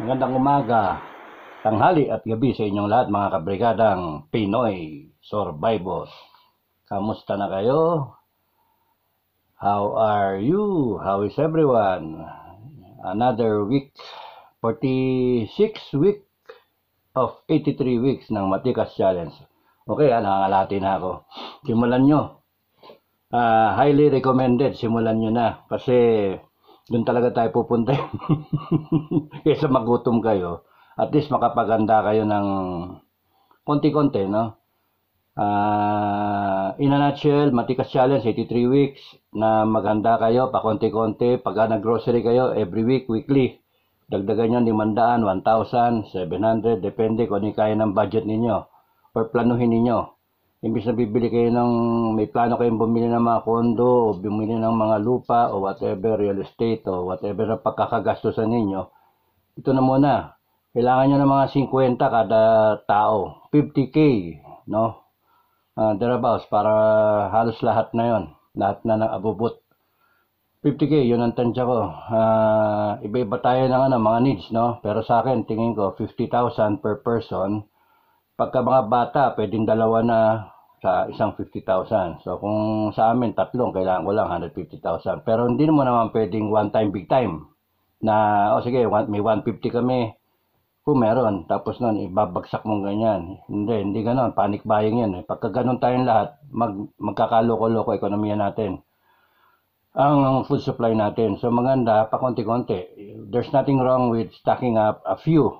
Magandang umaga, tanghali at gabi sa inyong lahat mga kabrigadang Pinoy Survivor. Kamusta na kayo? How are you? How is everyone? Another week, 46 week of 83 weeks ng Matikas Challenge. Okay, ah, nangangalati na ako. Simulan nyo. Uh, highly recommended, simulan nyo na. Kasi doon talaga tayo pupunta. Kaysa magutom kayo, at least makapaganda kayo ng konti-konti, no? Uh, in a nutshell, Matikas Challenge, 83 weeks na maghanda kayo pa konti-konti. Pagka nag-grocery kayo, every week, weekly. Dagdagan nyo 500, 1,000, 700, depende kung ano kaya ng budget ninyo or planuhin ninyo. Imbis na bibili kayo ng, may plano kayong bumili ng mga kondo o bumili ng mga lupa o whatever, real estate o whatever na sa ninyo, ito na muna. Kailangan nyo ng mga 50 kada tao. 50K, no? Uh, thereabouts, para halos lahat na yon Lahat na ng abubot. 50K, yun ang tansya ko. Uh, iba-iba tayo ng ano, mga needs, no? Pero sa akin, tingin ko, 50,000 per person. Pagka mga bata, pwedeng dalawa na sa isang 50,000. So kung sa amin tatlong kailangan ko lang 150,000. Pero hindi mo naman pwedeng one time big time na o oh, sige may 150 kami kung meron tapos noon ibabagsak mong ganyan. Hindi hindi ganoon panic buying 'yan. Eh. Pagka ganun tayong lahat mag magkakaloko-loko ekonomiya natin. Ang food supply natin. So maganda pa konti There's nothing wrong with stocking up a few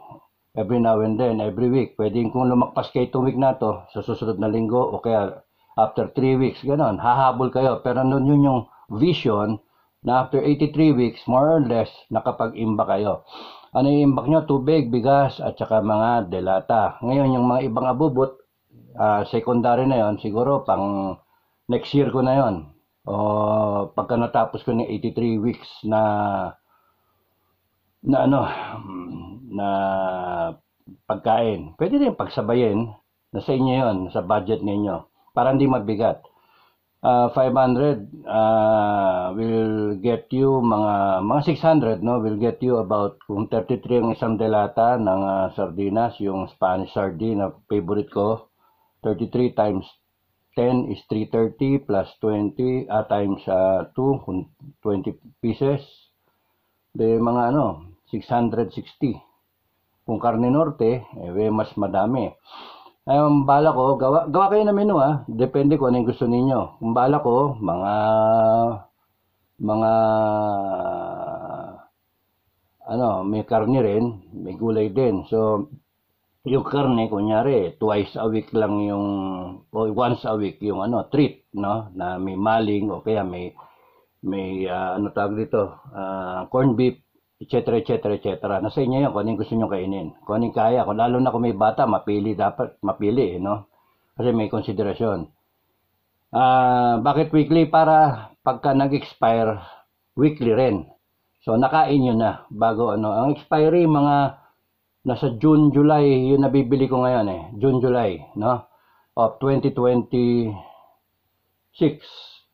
every now and then, every week. Pwedeng kung lumakpas kay itong week na to, sa susunod na linggo o kaya after 3 weeks, ganun, hahabol kayo. Pero nun yun yung vision na after 83 weeks, more or less, nakapag-imba kayo. Ano yung imbak nyo? Tubig, bigas, at saka mga delata. Ngayon, yung mga ibang abubot, uh, secondary na yon siguro pang next year ko na yon o pagka natapos ko ng 83 weeks na na ano hmm, na pagkain. Pwede rin pagsabayin na sa inyo yon sa budget ninyo, para hindi mabigat. Uh, ah, 500 uh, ah, will get you mga mga 600 no will get you about kung 33 ang isang delata ng uh, sardinas yung Spanish sardine na favorite ko 33 times 10 is 330 plus 20 uh, times uh, 2 20 pieces de mga ano 660 kung karne norte, eh, eh mas madami. Ang um, bala ko, gawa, gawa kayo ng menu ha. Depende kung anong gusto ninyo. Kung bala ko, mga mga ano, may karne rin, may gulay din. So, yung karne, kunyari, twice a week lang yung, o once a week yung ano, treat, no? Na may maling o kaya may, may uh, ano tawag dito, uh, ah, corn beef etc., etc., etc. Nasa inyo yun, kung anong gusto nyo kainin. Kung anong kaya, kung lalo na kung may bata, mapili dapat, mapili, no? Kasi may konsiderasyon. Uh, bakit weekly? Para pagka nag-expire, weekly rin. So, nakain nyo na bago ano. Ang expiry, mga nasa June, July, yun nabibili ko ngayon eh. June, July, no? Of 2026.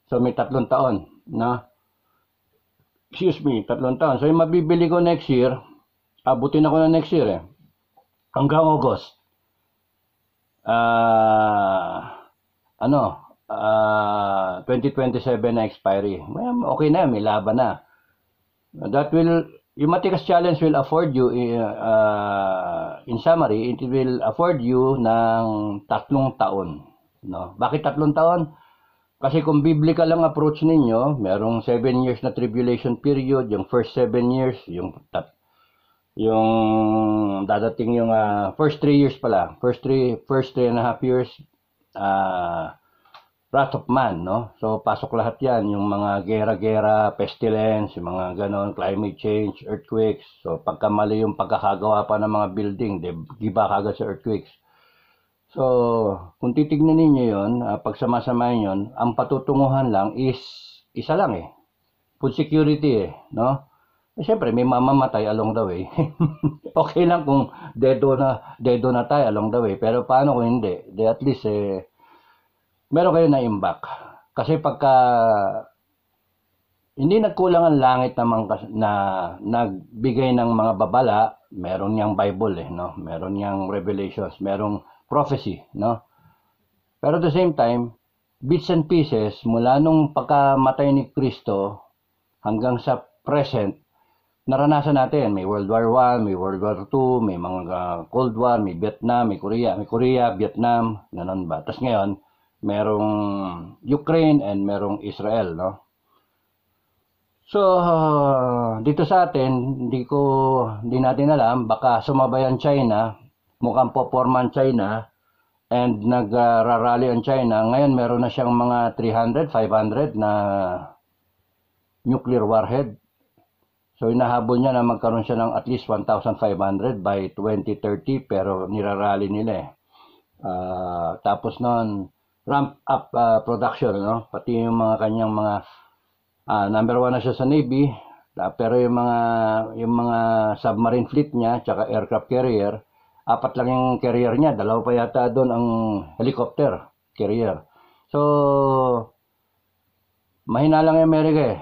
So, may tatlong taon, no? excuse me, tatlong taon. So yung mabibili ko next year, abutin ako na next year eh. Hanggang August. Ah, uh, ano, uh, ah, 2027 na expiry. Well, okay na, may laban na. That will, yung matikas challenge will afford you, uh, in summary, it will afford you ng tatlong taon. No? Bakit tatlong taon? Kasi kung biblical lang approach ninyo, merong 7 years na tribulation period, yung first 7 years, yung tat, yung dadating yung uh, first 3 years pala, first 3 first 3 and a half years uh, wrath of man, no? So pasok lahat 'yan, yung mga gera-gera, pestilence, yung mga ganon, climate change, earthquakes. So pagkamali yung pagkakagawa pa ng mga building, di ba kagad sa earthquakes. So, kung titignan ninyo yon, uh, ah, pagsamasamahin yon, ang patutunguhan lang is isa lang eh. Food security eh, no? Eh, Siyempre, may mamamatay along the way. okay lang kung dedo na, dedo na tayo along the way. Pero paano kung hindi? De at least, eh, meron kayo na imbak. Kasi pagka hindi nagkulang ang langit naman na nagbigay ng mga babala, meron niyang Bible eh, no? Meron niyang Revelations, merong prophecy, no? Pero at the same time, bits and pieces mula nung pagkamatay ni Kristo hanggang sa present, naranasan natin. May World War 1, may World War 2, may mga Cold War, may Vietnam, may Korea, may Korea, Vietnam, ganun ba? Tapos ngayon, merong Ukraine and merong Israel, no? So, dito sa atin, hindi ko, hindi natin alam, baka sumabayan China mukhang poporman China and nagrarally ang China. Ngayon meron na siyang mga 300, 500 na nuclear warhead. So inahabol niya na magkaroon siya ng at least 1,500 by 2030 pero nirarally nila eh. Uh, tapos noon, ramp up uh, production, no? pati yung mga kanyang mga uh, number one na siya sa Navy, uh, pero yung mga yung mga submarine fleet niya tsaka aircraft carrier apat lang yung carrier niya. Dalawa pa yata doon ang helicopter carrier. So, mahina lang yung Amerika eh.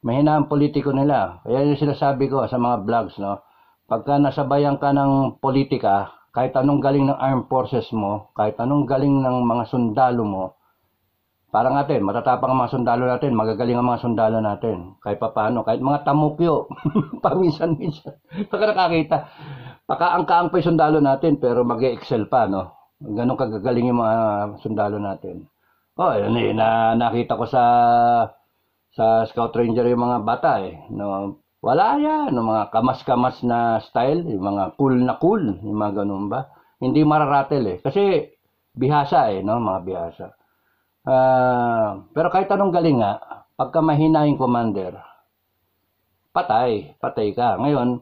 Mahina ang politiko nila. Kaya yung sinasabi ko sa mga vlogs, no? Pagka nasabayan ka ng politika, kahit anong galing ng armed forces mo, kahit anong galing ng mga sundalo mo, para natin, matatapang ang mga sundalo natin, magagaling ang mga sundalo natin. Kahit pa paano, kahit mga tamukyo, paminsan-minsan. Pagka nakakita, pakaangkaang pa yung sundalo natin, pero mag excel pa, no? Ganon kagagaling yung mga sundalo natin. Oh, yun eh, na, nakita ko sa sa Scout Ranger yung mga bata eh. No, wala yan, yung mga kamas-kamas na style, yung mga cool na cool, yung mga ganun ba. Hindi mararatel eh. Kasi bihasa eh, no, mga bihasa. Uh, pero kahit anong galing nga, pagka mahina yung commander, patay, patay ka. Ngayon,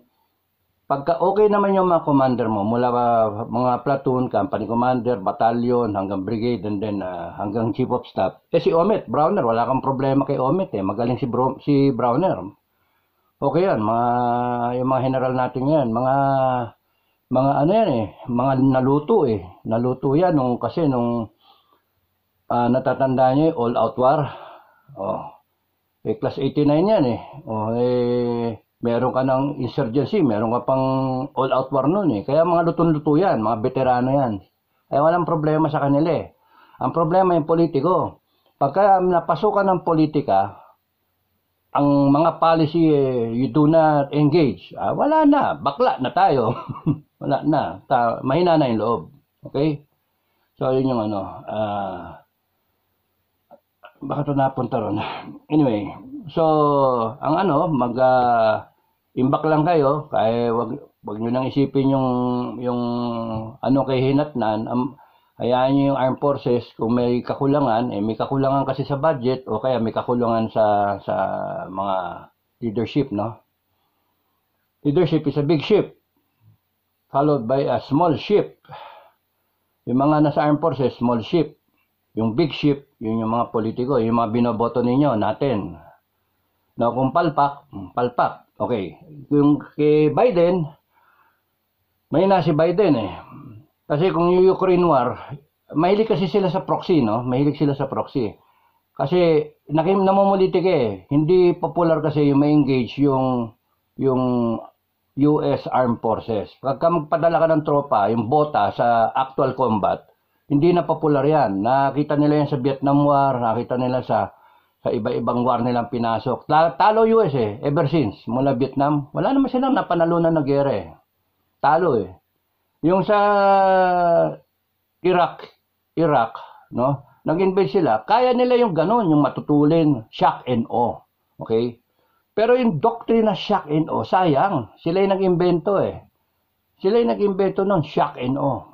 pagka okay naman yung mga commander mo, mula uh, mga platoon, company commander, battalion, hanggang brigade, and then uh, hanggang chief of staff, eh si Omet, Browner, wala kang problema kay Omet eh, magaling si, Bro, si Browner. Okay yan, mga, yung mga general natin yan, mga, mga ano yan eh, mga naluto eh, naluto yan nung, kasi nung, uh, natatanda nyo, all out war. Oh. Eh, class 89 yan eh. Oh, eh, meron ka ng insurgency, meron ka pang all out war nun eh. Kaya mga lutong-luto yan, mga veterano yan. Ay walang problema sa kanila eh. Ang problema yung politiko. Pagka napasukan ng politika, ang mga policy eh, you do not engage. Ah, wala na, bakla na tayo. wala na, Ta mahina na yung loob. Okay? So yun yung ano, ah, uh, baka to napunta ron. Anyway, so, ang ano, mag, uh, imbak lang kayo, kaya wag, wag nyo nang isipin yung, yung ano kay hinatnan, um, hayaan nyo yung armed forces, kung may kakulangan, eh, may kakulangan kasi sa budget, o kaya may kakulangan sa, sa mga leadership, no? Leadership is a big ship, followed by a small ship. Yung mga nasa armed forces, small ship. Yung big ship, yun yung mga politiko, yung mga binoboto ninyo, natin. Na kung palpak, palpak. Okay. Yung kay Biden, may na si Biden eh. Kasi kung yung Ukraine war, mahilig kasi sila sa proxy, no? Mahilig sila sa proxy. Kasi nakim namumulitik eh. Hindi popular kasi yung ma engage yung yung US Armed Forces. Pagka magpadala ka ng tropa, yung bota sa actual combat, hindi na popular yan. Nakita nila yan sa Vietnam War, nakita nila sa sa iba-ibang war nilang pinasok. Talo US eh, ever since, mula Vietnam. Wala naman silang napanalunan na gera eh. Talo eh. Yung sa Iraq, Iraq, no? Nag-invade sila. Kaya nila yung ganun, yung matutulin, shock and awe. Okay? Pero yung doctrine na shock and awe, sayang. Sila yung nag-invento eh. Sila yung nag-invento ng shock and awe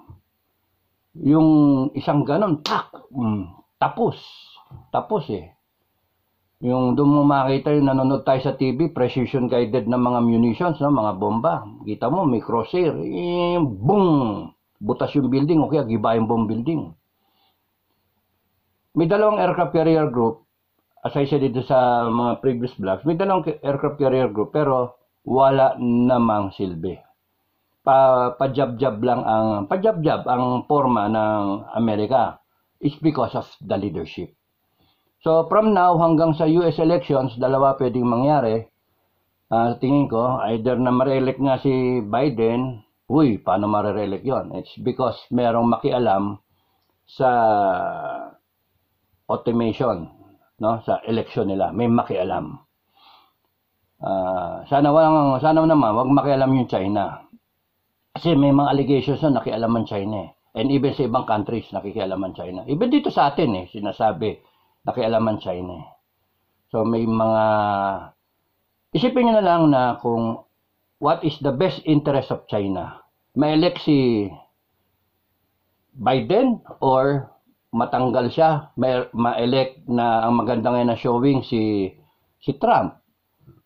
yung isang ganon, tak, mm, tapos. Tapos eh. Yung doon mo makita yung nanonood tayo sa TV, precision guided ng mga munitions, no? mga bomba. Kita mo, may crosshair. Eh, boom! Butas yung building, okay, giba yung bomb building. May dalawang aircraft carrier group, as I said dito sa mga previous vlogs, may dalawang aircraft carrier group, pero wala namang silbi pa pajab-jab lang ang pajab-jab ang forma ng Amerika is because of the leadership. So from now hanggang sa US elections, dalawa pwedeng mangyari. Uh, tingin ko, either na ma-elect nga si Biden, uy, paano ma-elect yon? It's because merong makialam sa automation, no? sa election nila. May makialam. Uh, sana walang sana naman wag makialam yung China. Kasi may mga allegations na nakialaman China eh. And even sa ibang countries, nakikialaman China. Even dito sa atin eh, sinasabi, nakialaman China eh. So may mga... Isipin nyo na lang na kung what is the best interest of China. Ma-elect si Biden or matanggal siya, ma-elect na ang magandang ngayon na showing si si Trump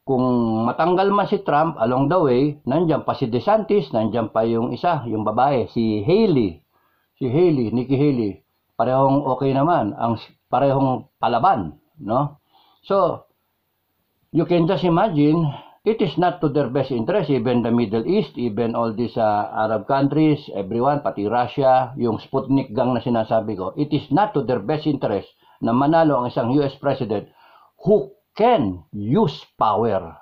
kung matanggal man si Trump along the way, nandiyan pa si DeSantis, nandiyan pa yung isa, yung babae, si Haley. Si Haley, Nikki Haley. Parehong okay naman, ang parehong palaban, no? So, you can just imagine, it is not to their best interest, even the Middle East, even all these uh, Arab countries, everyone, pati Russia, yung Sputnik gang na sinasabi ko, it is not to their best interest na manalo ang isang US president who can use power,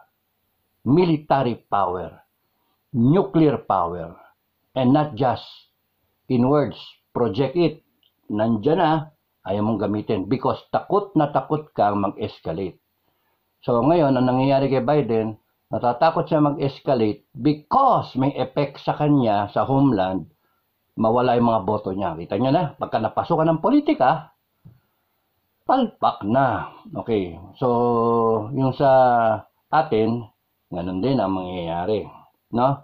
military power, nuclear power, and not just in words, project it, nandyan na, ayaw mong gamitin because takot na takot kang mag-escalate. So ngayon, ang nangyayari kay Biden, natatakot siya mag-escalate because may effect sa kanya, sa homeland, mawala yung mga boto niya. Kita niyo na, pagka napasok ka ng politika, palpak na. Okay. So, yung sa atin, ganun din ang mangyayari. No?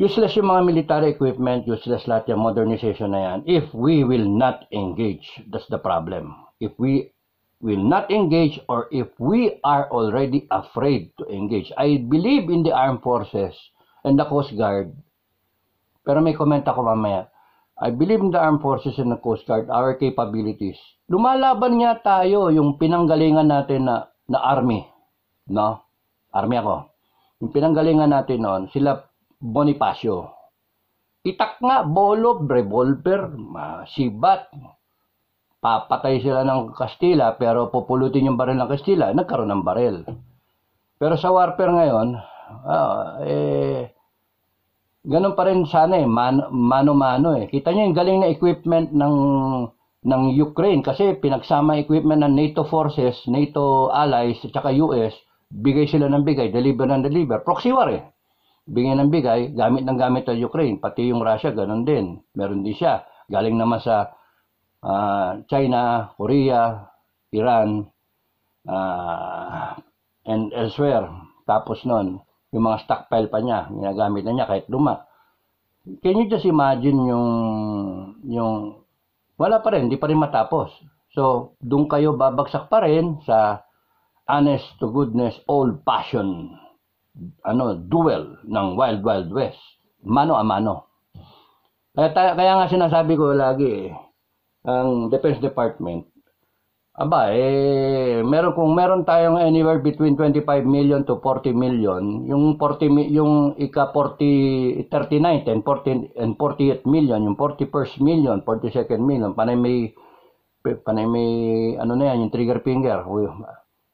Useless yung mga military equipment, useless lahat yung modernization na yan if we will not engage. That's the problem. If we will not engage or if we are already afraid to engage. I believe in the armed forces and the Coast Guard. Pero may comment ako mamaya. I believe in the armed forces and the Coast Guard, our capabilities. Lumalaban nga tayo yung pinanggalingan natin na, na army. No? Army ako. Yung pinanggalingan natin noon, sila Bonifacio. Itak nga, bolo, revolver, sibat. Papatay sila ng Kastila pero pupulutin yung baril ng Kastila, nagkaroon ng baril. Pero sa warfare ngayon, ah, eh, ganun pa rin sana eh, mano-mano eh. Kita niyo yung galing na equipment ng ng Ukraine kasi pinagsama equipment ng NATO forces, NATO allies, at saka US, bigay sila ng bigay, deliver ng deliver. Proxy war eh. Bigay ng bigay, gamit ng gamit ang Ukraine. Pati yung Russia, ganun din. Meron din siya. Galing naman sa uh, China, Korea, Iran, uh, and elsewhere. Tapos nun, yung mga stockpile pa niya, ginagamit na niya kahit luma. Can you just imagine yung, yung, wala pa rin, hindi pa rin matapos. So, doon kayo babagsak pa rin sa honest to goodness, old passion, ano, duel ng Wild Wild West. Mano a mano. Kaya, kaya nga sinasabi ko lagi eh, ang Defense Department, Aba, eh, meron, kung meron tayong anywhere between 25 million to 40 million, yung 40 yung ika 40 39 and 40 and 48 million, yung 41st million, 42nd million, panay may panay may ano na yan, yung trigger finger. Uy,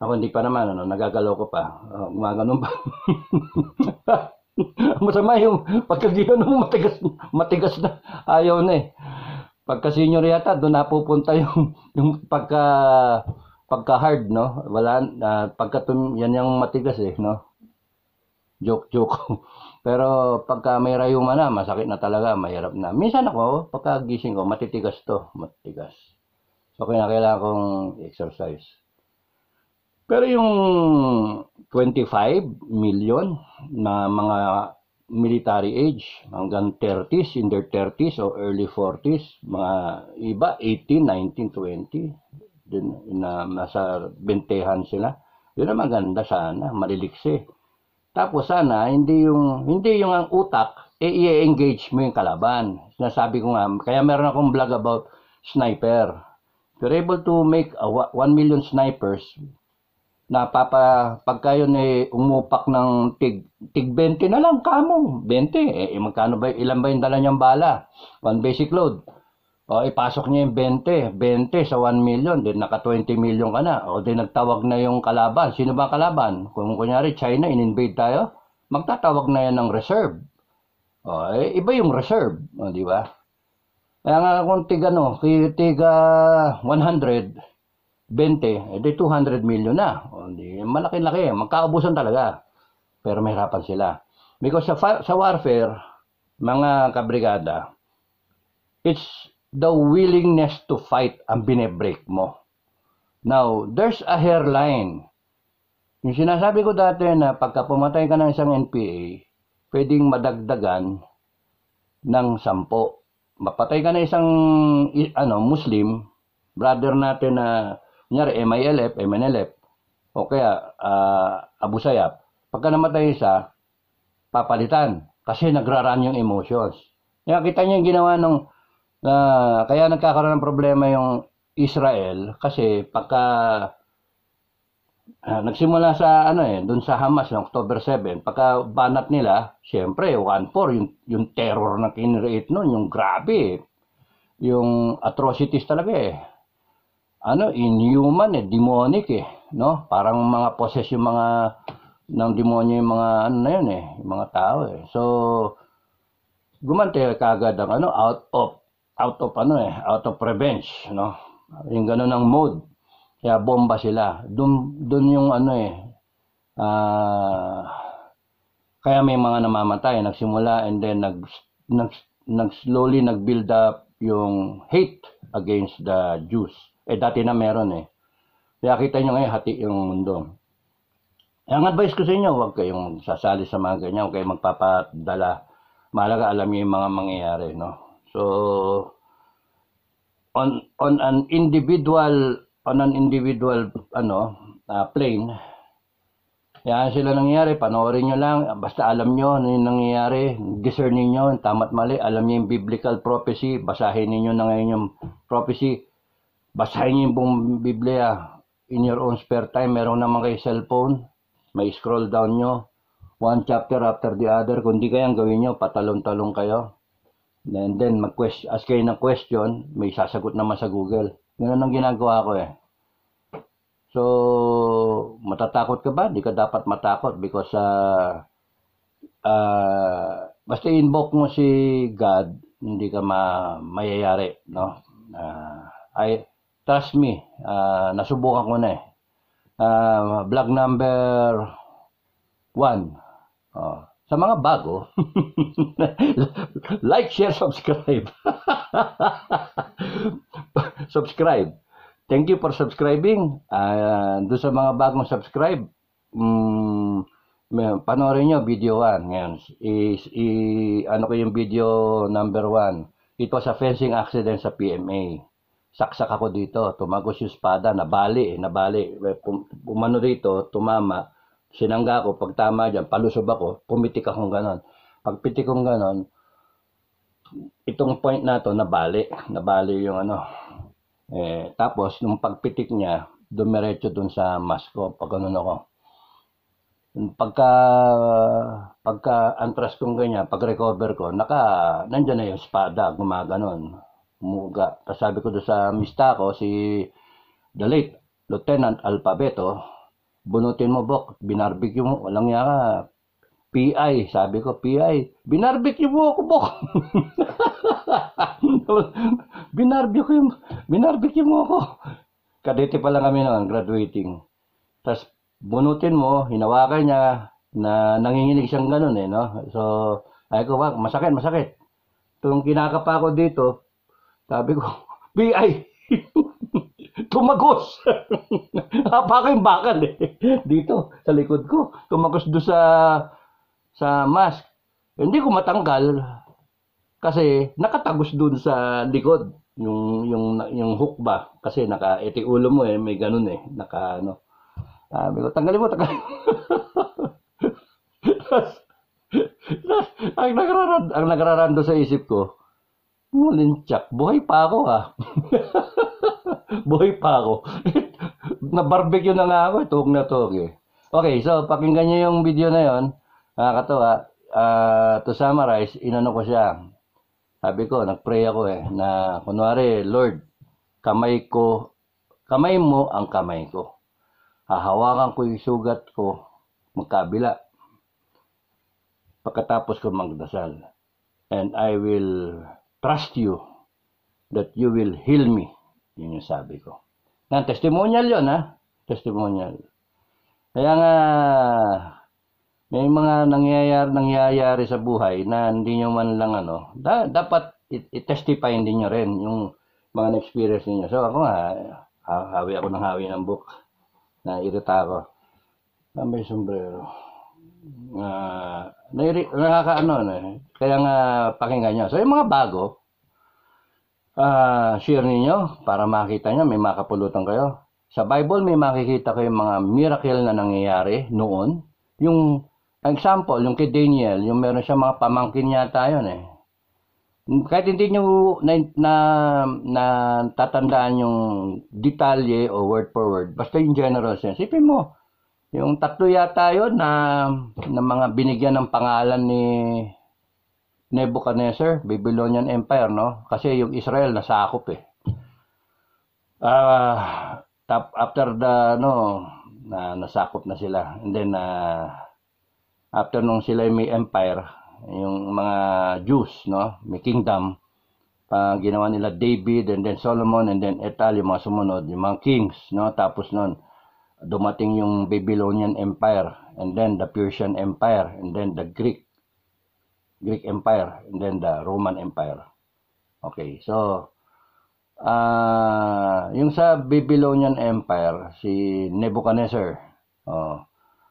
ako hindi pa naman ano, nagagalaw ko pa. Uh, oh, gumagano ba? Masama yung pagkagiyon mo matigas matigas na ayaw na eh pagka senior yata doon napupunta yung yung pagka pagka hard no wala uh, pagka tum, yan yung matigas eh no joke joke pero pagka may rayuma na masakit na talaga mahirap na minsan ako pagka gising ko matitigas to matigas so kailangan kong exercise pero yung 25 million na mga military age hanggang 30s, in their 30s or early 40s, mga iba 18, 19, 20, din na nasa bentehan sila. Yun ang maganda sana, maliliksi. Tapos sana hindi yung hindi yung ang utak eh, i-engage mo yung kalaban. Sinasabi ko nga, kaya meron akong blog about sniper. If you're able to make a 1 million snipers napapa pagka yun eh, umupak ng tig, tig 20 na lang kamo 20 eh, eh, magkano ba ilan ba yung dala niyang bala one basic load o ipasok niya yung 20 20 sa 1 million din naka 20 million ka na o din nagtawag na yung kalaban sino ba kalaban kung kunyari China in-invade tayo magtatawag na yan ng reserve o eh, iba yung reserve o, di ba kaya nga kung tiga ano, tig tiga 100 20, edi 200 million na. O, di, malaki-laki. Magkaubusan talaga. Pero may harapan sila. Because sa, sa warfare, mga kabrigada, it's the willingness to fight ang binebreak mo. Now, there's a hairline. Yung sinasabi ko dati na pagka pumatay ka ng isang NPA, pwedeng madagdagan ng sampo. Mapatay ka ng isang ano, Muslim, brother natin na Kunyari, MILF, MNLF, o kaya uh, Abu Sayyaf. Pagka namatay isa, papalitan kasi nagraran yung emotions. Nakita niyo yung ginawa nung, uh, kaya nagkakaroon ng problema yung Israel kasi pagka uh, nagsimula sa ano eh doon sa Hamas ng October 7 pagka banat nila syempre 1-4 yung yung terror na kinreate noon yung grabe yung atrocities talaga eh ano, inhuman eh, demonic eh, no? Parang mga possess yung mga ng demonyo yung mga ano na yun eh, yung mga tao eh. So, gumante kagad ang ano, out of, out of ano eh, out of revenge, no? Yung ganun ang mode. Kaya bomba sila. Doon, doon yung ano eh, uh, kaya may mga namamatay, nagsimula and then nag, nag, nag slowly nag-build up yung hate against the Jews. Eh, dati na meron eh. Kaya kita nyo ngayon, hati yung mundo. Eh, ang advice ko sa inyo, huwag kayong sasali sa mga ganyan, huwag kayong magpapadala. Mahalaga alam niyo yung mga mangyayari, no? So, on on an individual on an individual ano uh, plane yan sila nangyayari, panoorin nyo lang, basta alam nyo ano yung nangyayari, discernin nyo, tama't mali, alam nyo yung biblical prophecy, basahin niyo na ngayon yung prophecy, Basahin niyo yung Biblia in your own spare time. Meron naman kayo cellphone. May scroll down nyo. One chapter after the other. Kung di kayang gawin nyo, patalong-talong kayo. And then, mag-question, ask kayo ng question, may sasagot naman sa Google. Ganun ang ginagawa ko eh. So, matatakot ka ba? Di ka dapat matakot because uh, uh, basta invoke mo si God, hindi ka ma mayayari, no? Uh, I, Trust me, uh, nasubukan ko na eh. Uh, vlog number 1. Oh. sa mga bago, like, share, subscribe. subscribe. Thank you for subscribing. Uh, doon sa mga bagong subscribe, um, panoorin nyo video 1 ngayon. is, i, ano ko yung video number 1. Ito sa fencing accident sa PMA saksak ako dito, tumagos yung espada, nabali, eh, nabali. Eh, umano dito, tumama, sinangga ko, pagtama dyan, palusob ako, pumitik akong ganon. Pagpitik kong ganon, itong point na to, nabali, nabali yung ano. Eh, tapos, nung pagpitik niya, dumiretso dun sa mask ko, pag ganun ako. Pagka, pagka antras kong ganyan, pag recover ko, naka, nandyan na yung espada, gumaganon muga. pasabi ko doon sa mista ko, si the late Lieutenant Alfabeto, bunutin mo bok, binarbecue mo, walang yaka. PI, sabi ko, PI, binarbecue mo ako bok. binarbecue, binarbecue mo ako. Kadete pa lang kami noon, graduating. Tapos bunutin mo, hinawakan niya, na nanginginig siyang ganun eh, no? So, ay ko, masakit, masakit. Tung kinakapa ko dito, sabi ko, BI! tumagos! Hapaka yung bakal eh. Dito, sa likod ko. Tumagos do sa sa mask. Hindi ko matanggal kasi nakatagos doon sa likod yung yung yung hook ba kasi naka eti ulo mo eh may ganun eh naka ano sabi ko tanggalin mo tanggalin ang nagrarando ang nagrarando sa isip ko Malinchak. Buhay pa ako ha. Buhay pa ako. Na-barbecue na nga ako. Eh. Tog na tog eh. Okay, so pakinggan nyo yung video na yon. Nakakatawa. Uh, ah, to summarize, inano ko siya. Sabi ko, nagpray ako eh. Na kunwari, Lord, kamay ko, kamay mo ang kamay ko. Hahawakan ko yung sugat ko magkabila. Pagkatapos ko magdasal. And I will trust you that you will heal me. Yun yung sabi ko. Yan, testimonial yun, ha? Testimonial. Kaya nga, may mga nangyayari, nangyayari sa buhay na hindi nyo man lang ano, da, dapat i-testify it, din nyo rin yung mga na-experience niyo. So ako nga, hawi ako ng hawi ng book. Nairita ako. May sombrero uh, nakakaano na, ano, eh. kaya nga pakinggan nyo. So yung mga bago, uh, share niyo para makita nyo, may makapulutan kayo. Sa Bible may makikita kayo mga miracle na nangyayari noon. Yung example, yung kay Daniel, yung meron siya mga pamangkin yata yun eh. Kahit hindi nyo na, na, na tatandaan yung detalye o word for word, basta yung general sense, ipin mo, yung tatlo yata yun na, na mga binigyan ng pangalan ni Nebuchadnezzar, Babylonian Empire, no? Kasi yung Israel nasakop eh. Uh, tap, after the, no, na nasakop na sila. And then, uh, after nung sila may empire, yung mga Jews, no, may kingdom, pa ginawa nila David and then Solomon and then Etali, mga sumunod, yung mga kings, no, tapos noon, dumating yung Babylonian Empire, and then the Persian Empire, and then the Greek Greek Empire, and then the Roman Empire. Okay, so uh, yung sa Babylonian Empire, si Nebuchadnezzar, oh,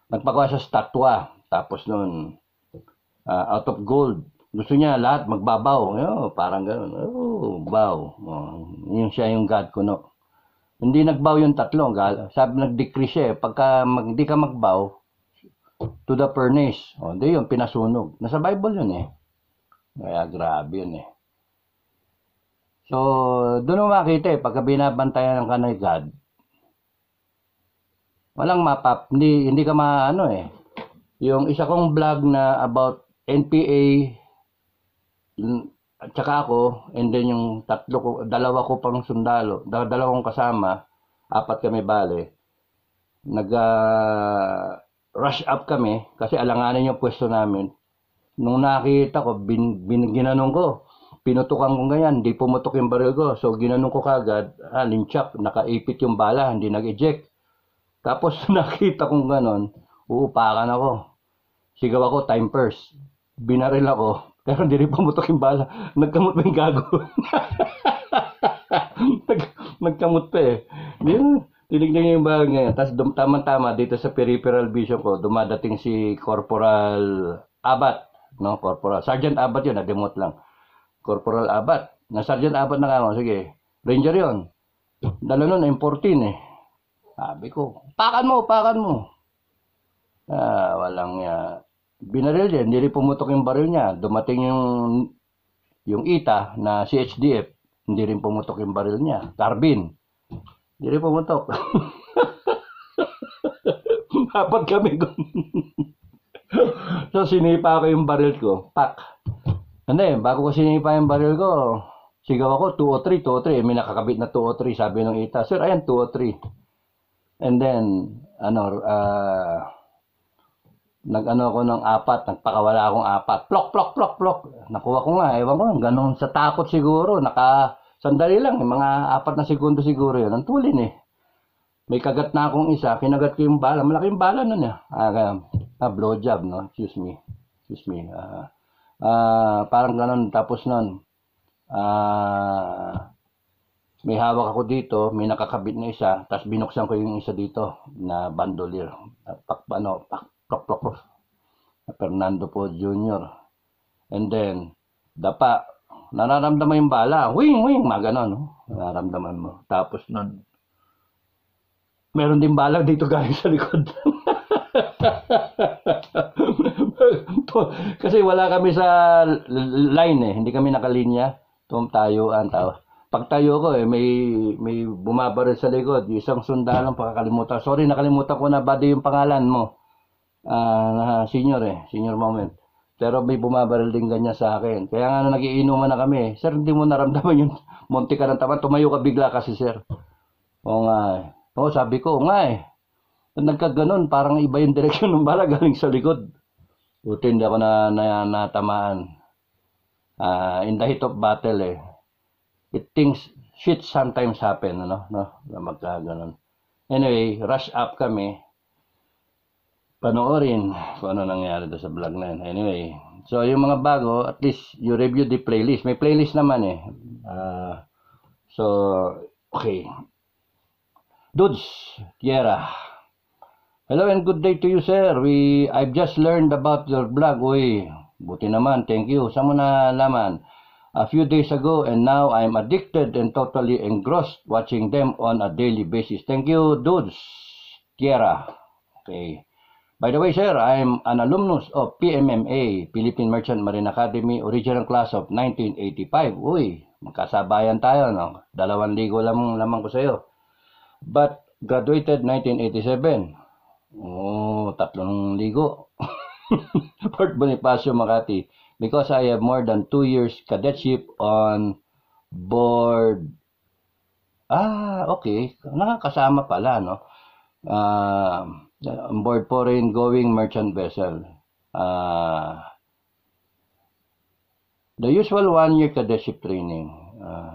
nagpakuha sa statwa, tapos noon uh, ah, out of gold. Gusto niya lahat magbabaw, oh, parang ganoon. Oh, bow. Oh, yun siya yung god ko no. Hindi nagbaw yung tatlo. Sabi, nag-decrease siya eh. Pagka mag, hindi ka magbaw, to the furnace. O, di yun, pinasunog. Nasa Bible yun eh. Kaya grabe yun eh. So, doon mo makita eh, pagka binabantayan ka ng God, walang mapap, hindi, hindi ka maano eh. Yung isa kong vlog na about NPA at saka ako, and then yung tatlo ko, dalawa ko pang sundalo, dalawang kasama, apat kami bale, nag uh, rush up kami kasi alanganin yung pwesto namin. Nung nakita ko, bin, bin, ginanong ko, pinutukan ko ganyan, hindi pumutok yung baril ko. So ginanong ko kagad, ah, linchak, nakaipit yung bala, hindi nag-eject. Tapos nakita kong ganon, uupakan ako. Sigaw ako, time first. Binaril ako, Karon diri pamutok yung bala. Nagkamot ba yung gago? Nag, nagkamot pa eh. Yun, tinignan niya yung bala niya. Tapos dum, tamang tama dito sa peripheral vision ko, dumadating si Corporal Abat. No, Corporal. Sergeant Abat yun, na-demote lang. Corporal Abat. Na Sergeant Abat na nga oh, Sige, Ranger yun. Dala nun, M14 eh. Sabi ko, pakan mo, pakan mo. Ah, walang yan. Ah, binaril din, hindi pumutok yung baril niya. Dumating yung yung ITA na CHDF, hindi rin pumutok yung baril niya. Carbine, hindi rin pumutok. Apat kami ko. so sinipa ko yung baril ko. Pak. Ano eh, bago ko sinipa yung baril ko, sigaw ako 203, 203. Eh, may nakakabit na 203, sabi ng ITA. Sir, ayan 203. And then, ano, ah... Uh, nagano ako ng apat, nagpakawala akong apat. Plok, plok, plok, plok. Nakuha ko nga, ewan ko, ganun sa takot siguro. Naka, sandali lang, mga apat na segundo siguro yun. Ang tulin eh. May kagat na akong isa, kinagat ko yung bala. Malaking bala nun eh. Ah, ah blow job, no? Excuse me. Excuse me. Ah, ah, parang ganun. Tapos nun, ah, may hawak ako dito, may nakakabit na isa, tapos binuksan ko yung isa dito na bandolier. Pak, ano, pak, kapwa ko, Fernando po Jr. And then, dapa, nararamdaman yung bala, wing, wing, mga ganon, no? nararamdaman mo. Tapos nun, meron din bala dito galing sa likod. Kasi wala kami sa line eh, hindi kami nakalinya. Tum tayo ang tao. Pag tayo ko eh, may, may bumabaril sa likod. Yung isang sundalong pakakalimutan. Sorry, nakalimutan ko na ba yung pangalan mo? uh, senior eh, senior moment. Pero may bumabaril din ganyan sa akin. Kaya nga na nagiinuman na kami, sir, hindi mo naramdaman yun. monte ka ng tama, tumayo ka bigla kasi sir. O nga, eh. o sabi ko, nga eh. Nagkaganon, parang iba yung direksyon ng bala galing sa likod. Buti hindi ako na, na natamaan. Uh, in the heat of battle eh. It things, shit sometimes happen, ano, no? Na magkaganon. Anyway, rush up kami panoorin kung ano nangyari doon sa vlog na yun. Anyway, so yung mga bago, at least you review the playlist. May playlist naman eh. Uh, so, okay. Dudes, Tierra. Hello and good day to you, sir. We, I've just learned about your blog. Uy, buti naman. Thank you. Saan mo na laman? A few days ago and now I'm addicted and totally engrossed watching them on a daily basis. Thank you, dudes. Tierra. Okay. By the way, sir, I'm an alumnus of PMMA, Philippine Merchant Marine Academy, original class of 1985. Uy, magkasabayan tayo, no? Dalawang ligo lang naman ko sa'yo. But, graduated 1987. Oh, tatlong ligo. Fort Bonifacio, Makati. Because I have more than two years cadetship on board. Ah, okay. Nakakasama pala, no? Ah... Uh, on uh, board foreign going merchant vessel. Uh, the usual one year cadetship training. Uh,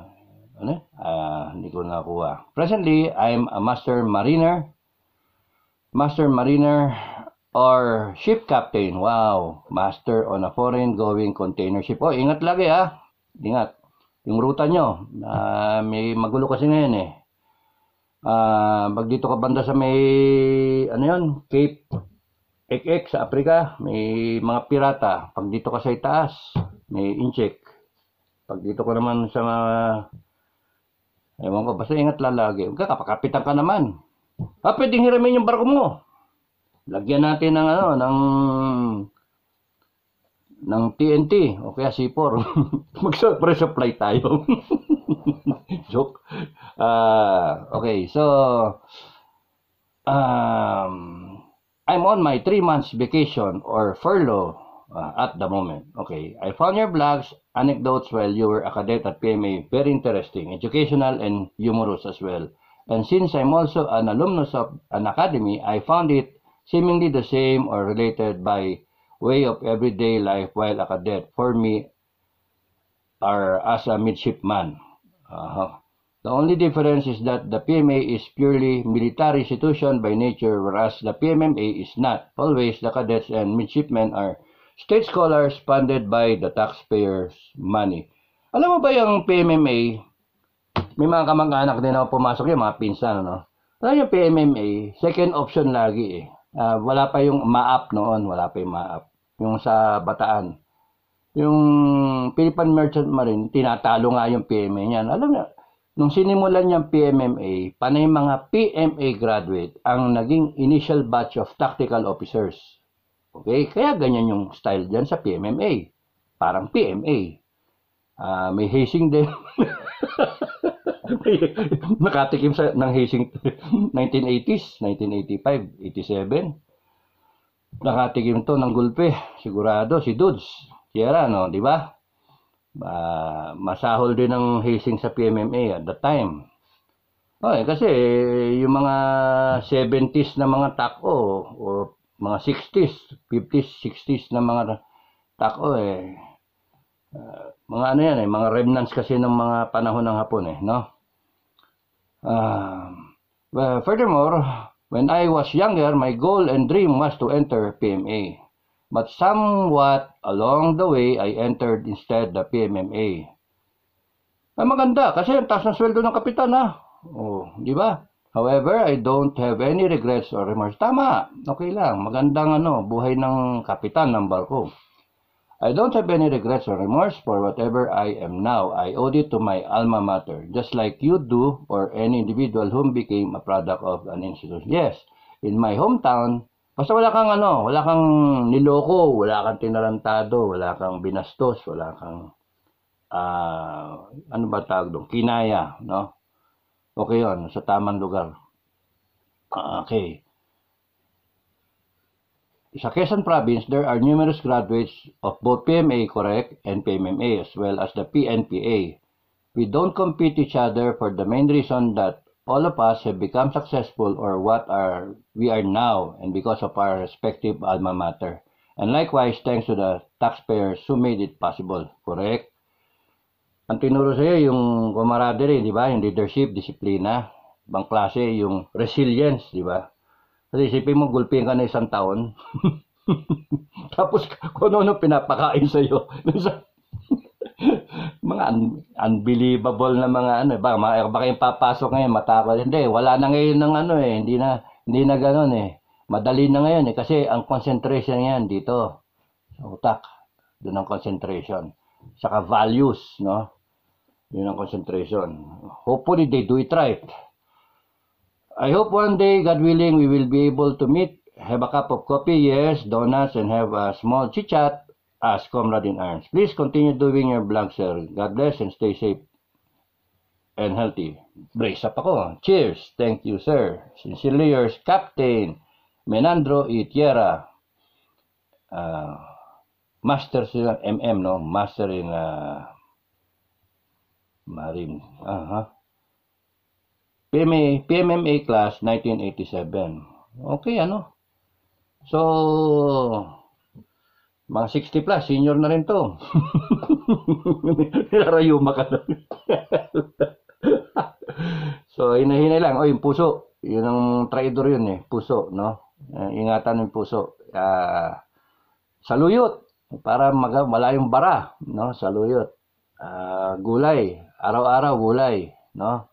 ano? Uh, hindi ko nakuha. Presently, I'm a master mariner. Master mariner or ship captain. Wow. Master on a foreign going container ship. Oh, ingat lagi ha. Ingat. Yung ruta nyo. Uh, may magulo kasi ngayon eh. Ah, uh, dito ka banda sa may ano 'yon, Cape XX sa Africa, may mga pirata. Pag dito ka sa itaas, may incheck. Pag dito ka naman sa mga Ewan ko, basta ingat lang lagi. Huwag ka, kapakapitan ka naman. Ah, pwedeng hiramin yung barko mo. Lagyan natin ng ano, ng ng TNT o kaya C4. Mag-supply tayo. Joke. Uh, okay, so um, I'm on my three months vacation or furlough uh, at the moment. Okay, I found your blogs, anecdotes while you were a cadet at PMA. Very interesting, educational, and humorous as well. And since I'm also an alumnus of an academy, I found it seemingly the same or related by way of everyday life while a cadet for me or as a midshipman. Uh, the only difference is that the PMA is purely military institution by nature, whereas the PMMA is not. Always, the cadets and midshipmen are state scholars funded by the taxpayers' money. Alam mo ba yung PMMA, may mga kamag-anak din ako pumasok yung mga pinsan, no? Alam yung PMMA, second option lagi eh. Uh, wala pa yung ma-up noon, wala pa yung ma-up. Yung sa Bataan yung Philippine Merchant Marine, tinatalo nga yung PMA niyan. Alam niyo, nung sinimulan niyang PMMA, panay mga PMA graduate ang naging initial batch of tactical officers. Okay? Kaya ganyan yung style diyan sa PMMA. Parang PMA. Uh, ah, may hazing din. Nakatikim sa, ng hazing 1980s, 1985, 87. Nakatikim to ng gulpe. Sigurado si Dudes. Sierra, no? Di ba? Uh, masahol din ang hazing sa PMMA at the time. Oh, eh, kasi yung mga 70s na mga tako o mga 60s, 50s, 60s na mga tako eh uh, mga ano yan eh, mga remnants kasi ng mga panahon ng Hapon eh, no? Uh, well, furthermore, when I was younger, my goal and dream was to enter PMA. But somewhat along the way, I entered instead the PMMA. Ay ah, maganda kasi ang taas ng sweldo ng kapitan ha. Ah. Oh, di ba? However, I don't have any regrets or remorse. Tama, okay lang. Magandang ano, buhay ng kapitan ng barko. I don't have any regrets or remorse for whatever I am now. I owe it to my alma mater, just like you do or any individual whom became a product of an institution. Yes, in my hometown, Basta wala kang ano, wala kang niloko, wala kang tinarantado, wala kang binastos, wala kang uh, ano ba tawag doon? Kinaya, no? Okay yun, sa tamang lugar. Ah, okay. Sa Quezon Province, there are numerous graduates of both PMA, correct, and PMMA, as well as the PNPA. We don't compete each other for the main reason that all of us have become successful or what are we are now and because of our respective alma mater. And likewise, thanks to the taxpayers who made it possible. Correct? Ang tinuro sa'yo, yung camaraderie, di ba? Yung leadership, disiplina. Ibang klase, yung resilience, di ba? Kasi isipin mo, gulpin ka na isang taon. Tapos, kung ano-ano pinapakain sa'yo. mga un- unbelievable na mga ano, ba, mga baka yung papasok ngayon, matakot. Hindi, wala na ngayon ng ano eh, hindi na, hindi na ganoon eh. Madali na ngayon eh, kasi ang concentration ngayon dito, sa utak, doon ang concentration. Saka values, no? Yun ang concentration. Hopefully they do it right. I hope one day, God willing, we will be able to meet, have a cup of coffee, yes, donuts, and have a small chit-chat us, comrade in arms. Please continue doing your vlog, sir. God bless and stay safe and healthy. Brace up ako. Cheers. Thank you, sir. Sincerely yours, Captain Menandro Itiera. Uh, master sila, MM, no? Master in uh, Marine. Uh -huh. PMA, PMMA class 1987. Okay, ano? So, mga 60 plus, senior na rin to. Nilarayuma ka doon. so, hinahinay lang. O, yung puso. Yun ang traitor yun eh. Puso, no? Uh, ingatan yung puso. Uh, saluyot. Para mag- malayong bara, no? Saluyot. Uh, gulay. Araw-araw gulay, no?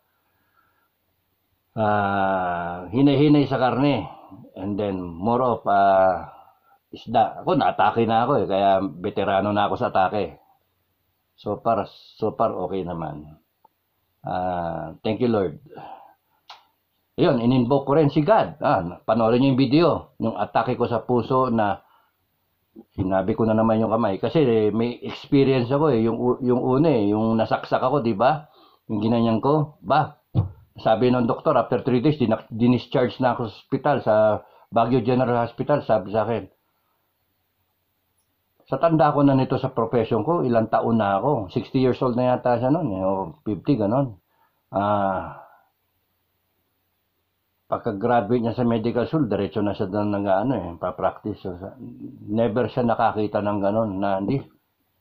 Uh, ah, hinay sa karne. And then, more of uh, isda. Ako, naatake na ako eh. Kaya veterano na ako sa atake. So far, so far okay naman. Uh, thank you Lord. Ayun, in ko rin si God. Ah, panoorin niyo yung video. Yung atake ko sa puso na sinabi ko na naman yung kamay. Kasi eh, may experience ako eh. Yung, yung una eh. Yung nasaksak ako, di ba? Yung ginanyan ko. Ba? Sabi ng doktor, after 3 days, din discharge na ako sa hospital sa Baguio General Hospital. Sabi sa akin, sa tanda ko na nito sa profession ko, ilang taon na ako. 60 years old na yata siya noon, eh, o 50, ganon. Ah, pagka-graduate niya sa medical school, diretso na siya doon ng ano eh, pa-practice. So, never siya nakakita ng ganon na hindi.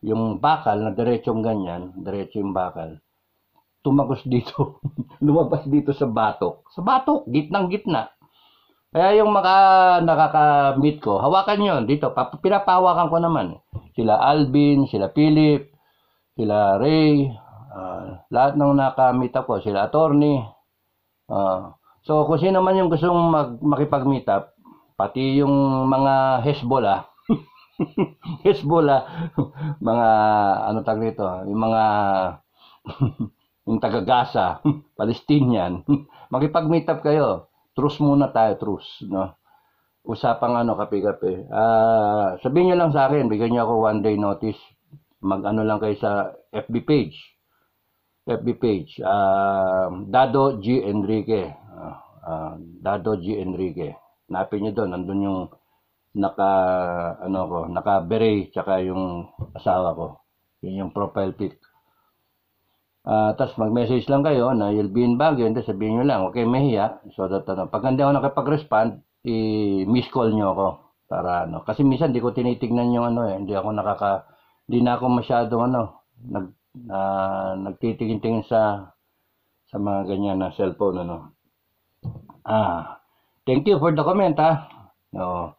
Yung bakal na diretsong ganyan, diretso yung bakal, tumagos dito, lumabas dito sa batok. Sa batok, gitnang gitna. Kaya yung mga nakaka-meet ko, hawakan yon dito. Pinapahawakan ko naman. Sila Alvin, sila Philip, sila Ray, uh, lahat ng nakamita ko, sila attorney. Uh, so kung sino man yung gustong mag, makipag-meet up, pati yung mga Hezbollah, Hezbollah, mga ano tag dito, yung mga yung taga Gaza, Palestinian, makipag-meet up kayo. Truce muna tayo, truce, no? Usapang ano, kape-kape. Uh, sabihin niyo lang sa akin, bigyan niyo ako one day notice. Mag-ano lang kayo sa FB page. FB page. Uh, Dado G. Enrique. Uh, uh, Dado G. Enrique. Napin niyo doon. Nandun yung naka ano ko, naka beret tsaka yung asawa ko. Yun yung profile pic. Uh, ah, Tapos mag-message lang kayo na you'll be in Baguio, hindi sabihin nyo lang, okay, mahiya. So, that, ano, pag hindi ako nakapag-respond, i-miss call nyo ako. Para ano, kasi minsan hindi ko tinitignan yung ano eh, hindi ako nakaka, hindi na ako masyado ano, nag, uh, nagtitingin-tingin sa sa mga ganyan na cellphone ano. Ah, thank you for the comment ha. Ah. No.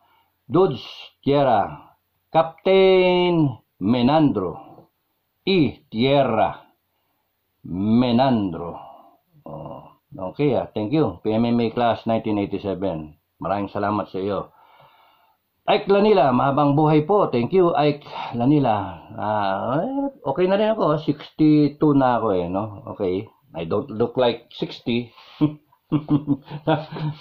Dudes, Tierra, Captain Menandro, E. Tierra, Menandro. Oh, okay, ah. thank you. PMMA Class 1987. Maraming salamat sa iyo. Ike Lanila, mahabang buhay po. Thank you, Ike Lanila. Uh, okay na rin ako. 62 na ako eh, no? Okay. I don't look like 60.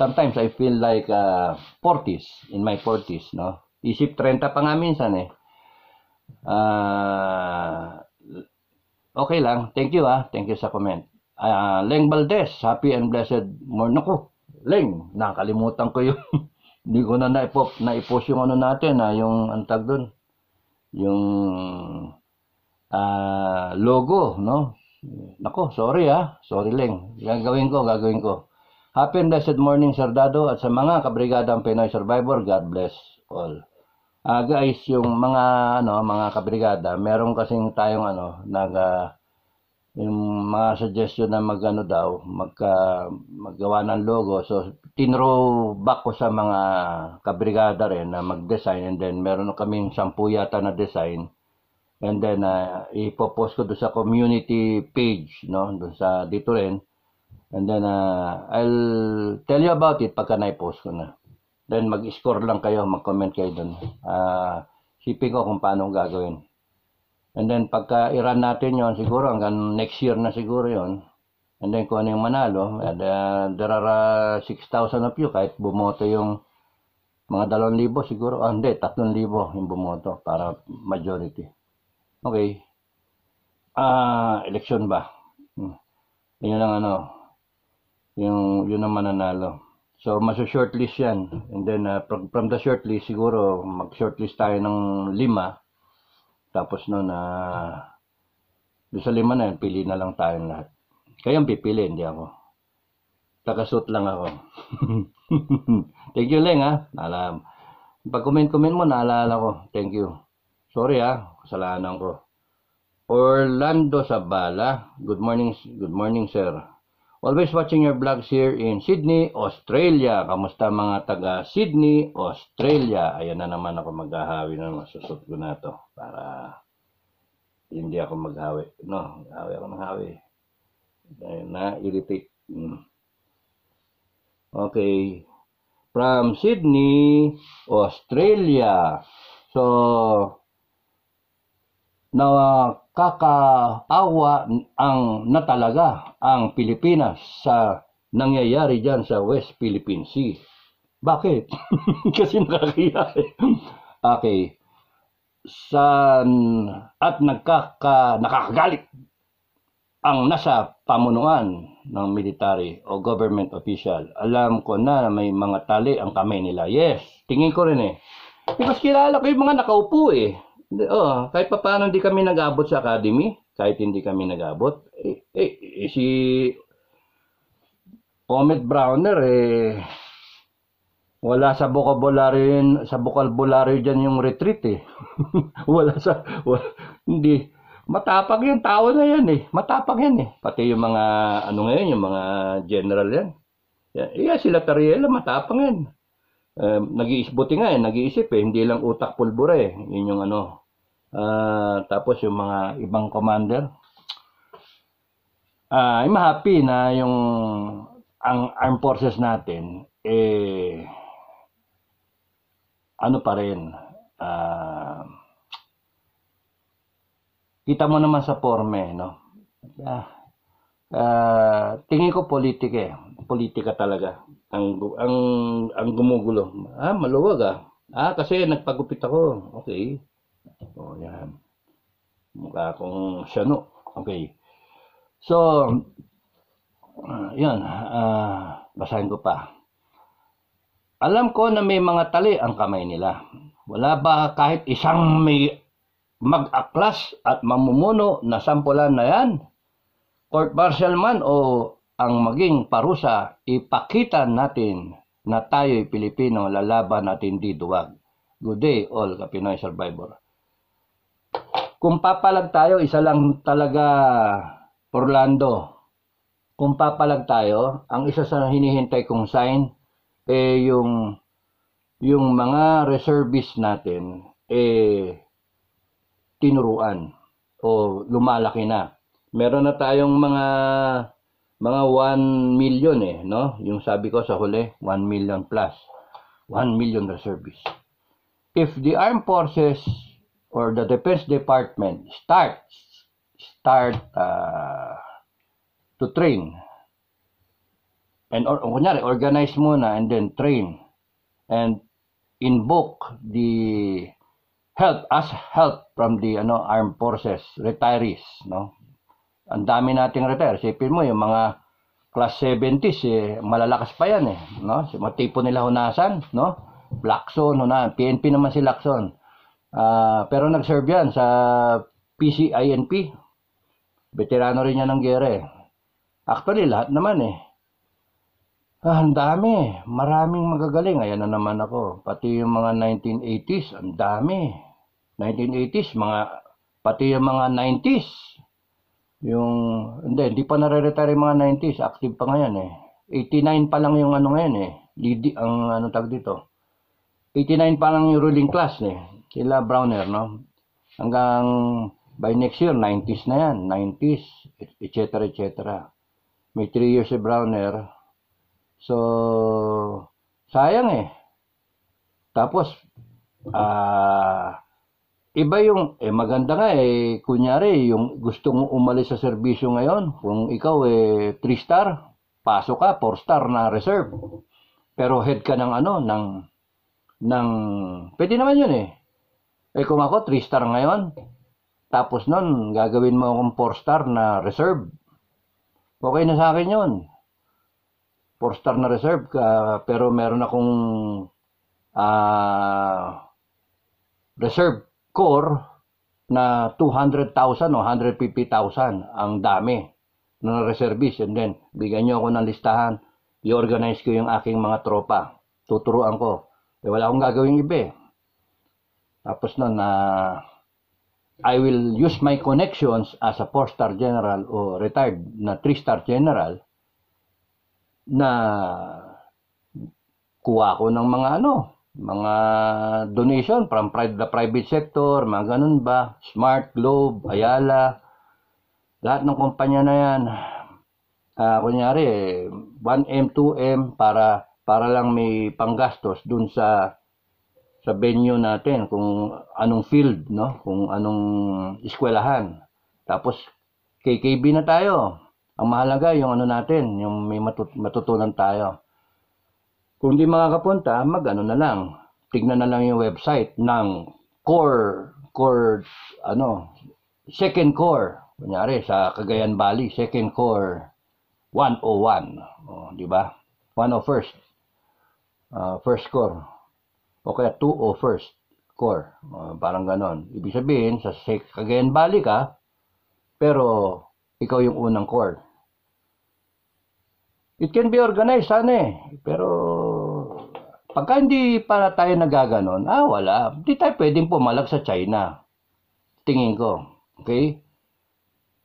Sometimes I feel like uh, ah, 40s, in my 40s, no? Isip 30 pa nga minsan eh. Uh, Okay lang. Thank you ah. Thank you sa comment. Uh, Leng Valdez, happy and blessed morning ko. Leng, nakalimutan ko yung hindi ko na naipop, naipos yung ano natin, ah, yung antag doon. Yung uh, logo, no? Nako, sorry ah. Sorry Leng. Gagawin ko, gagawin ko. Happy and blessed morning, Sardado, at sa mga kabrigadang Pinoy Survivor, God bless all. Uh, guys, yung mga ano, mga kabrigada, meron kasing tayong ano, nag uh, yung mga suggestion na magano daw, magka maggawa ng logo. So tinrow back ko sa mga kabrigada rin na mag-design and then meron kaming sampu yata na design. And then uh, ipopost ko do sa community page, no, doon sa dito rin. And then uh, I'll tell you about it pagka na-post ko na. Then mag-score lang kayo, mag-comment kayo doon. Uh, ah, sipi ko kung paano gagawin. And then pagka i-run natin yon siguro hanggang next year na siguro yon And then kung ano yung manalo, and, uh, there are uh, ah, 6,000 of you kahit bumoto yung mga 2,000 siguro. Ah, hindi, 3,000 yung bumoto para majority. Okay. Ah, uh, election ba? Hmm. Yun ang ano, yung, yun ang mananalo. So, maso-shortlist yan. And then, uh, from, the shortlist, siguro, mag-shortlist tayo ng lima. Tapos noon, uh, doon sa lima na yan, pili na lang tayo lahat. Kaya ang pipili, hindi ako. Takasot lang ako. Thank you, Leng, ha? Alam. Pag comment-comment mo, naalala ko. Thank you. Sorry, ha? Kasalanan ko. Orlando Sabala. Good morning, good morning, sir. Always watching your vlogs here in Sydney, Australia. Kamusta mga taga Sydney, Australia? Ayan na naman ako maghahawi na masusot ko na to para hindi ako maghawi. No, hawi ako ng hawi. Na-irritate. Hmm. Okay. From Sydney, Australia. So, na kakaawa ang natalaga ang Pilipinas sa nangyayari dyan sa West Philippine Sea. Bakit? Kasi nakakahiya. Eh. okay. Sa, at nagkaka, nakakagalit ang nasa pamunuan ng military o government official. Alam ko na may mga tali ang kamay nila. Yes, tingin ko rin eh. Because kilala ko yung mga nakaupo eh oh, kahit pa paano hindi kami nag-abot sa academy, kahit hindi kami nag-abot, eh, eh, eh, si Omet Browner, eh, wala sa vocabulary sa vocabulary diyan yung retreat eh. wala sa wala, hindi matapang yung tao na yan eh. Matapang yan eh. Pati yung mga ano ngayon, yung mga general yan. Yeah, yeah sila Tariela matapang yan um, nag-iisbuti nga eh, nag-iisip eh, hindi lang utak pulbura eh, yun yung ano. Uh, tapos yung mga ibang commander, uh, I'm happy na yung ang armed forces natin eh ano pa rin uh, kita mo naman sa forme no uh, uh, tingin ko politika eh. politika talaga ang ang ang gumugulo. Ah, maluwag ah. Ah, kasi nagpagupit ako. Okay. oh, yan. Mukha akong siyano. Okay. So, uh, yan. Uh, basahin ko pa. Alam ko na may mga tali ang kamay nila. Wala ba kahit isang may mag-aklas at mamumuno na sampulan na yan? Court martial man o ang maging parusa, ipakita natin na tayo'y Pilipino, lalaban at hindi duwag. Good day all Kapinoy Survivor. Kung papalag tayo, isa lang talaga Orlando. Kung papalag tayo, ang isa sa hinihintay kong sign eh yung yung mga reservist natin eh tinuruan o lumalaki na. Meron na tayong mga mga 1 million eh, no? Yung sabi ko sa huli, 1 million plus. 1 million reservists. If the armed forces or the defense department starts start uh, to train and or kunyari organize muna and then train and invoke the help as help from the ano armed forces retirees no ang dami nating repair. Sipin mo yung mga class 70s, eh, malalakas pa yan eh. No? Mga tipo nila Hunasan, no? Blackson, Hunasan. PNP naman si Lacson. Uh, pero nag-serve yan sa PCINP. Veterano rin yan ng gere. Eh. Actually, lahat naman eh. Ah, ang dami. Eh. Maraming magagaling. Ayan na naman ako. Pati yung mga 1980s, ang dami. 1980s, mga, pati yung mga 90s, yung, hindi, hindi pa nare-retire yung mga 90s. Active pa ngayon eh. 89 pa lang yung ano ngayon eh. Lidi, ang ano tag dito. 89 pa lang yung ruling class eh. Sila Browner, no? Hanggang by next year, 90s na yan. 90s, etc. etc. May 3 years si Browner. So, sayang eh. Tapos, ah, uh, Iba yung, eh maganda nga eh, kunyari, yung gusto mong umalis sa serbisyo ngayon, kung ikaw eh 3 star, pasok ka, 4 star na reserve. Pero head ka ng ano, ng, ng, pwede naman yun eh. Eh kung ako 3 star ngayon, tapos nun, gagawin mo akong 4 star na reserve. Okay na sa akin yun. 4 star na reserve ka, pero meron akong ah uh, reserve core na 200,000 o 150,000 ang dami na reservist and then bigyan niyo ako ng listahan i-organize ko yung aking mga tropa tuturuan ko eh wala akong gagawing iba eh. tapos na na I will use my connections as a four star general o retired na three star general na kuha ko ng mga ano mga donation from the private sector, mga ganun ba, Smart Globe, Ayala, lahat ng kumpanya na yan, uh, kunyari, 1M, 2M para, para lang may panggastos dun sa sa venue natin kung anong field no kung anong eskwelahan tapos KKB na tayo ang mahalaga yung ano natin yung may matut- matutunan tayo kung di makakapunta, magano na lang. Tignan na lang yung website ng core, core, ano, second core. Kunyari, sa Cagayan Valley, second core 101. O, di ba? 101st. Uh, ah, first core. O kaya 201st core. Uh, parang ganon. Ibig sabihin, sa Cagayan Valley ka, pero ikaw yung unang core. It can be organized sana eh. Pero pagka hindi para tayo nagaganon, ah wala, hindi tayo pwedeng pumalag sa China. Tingin ko. Okay?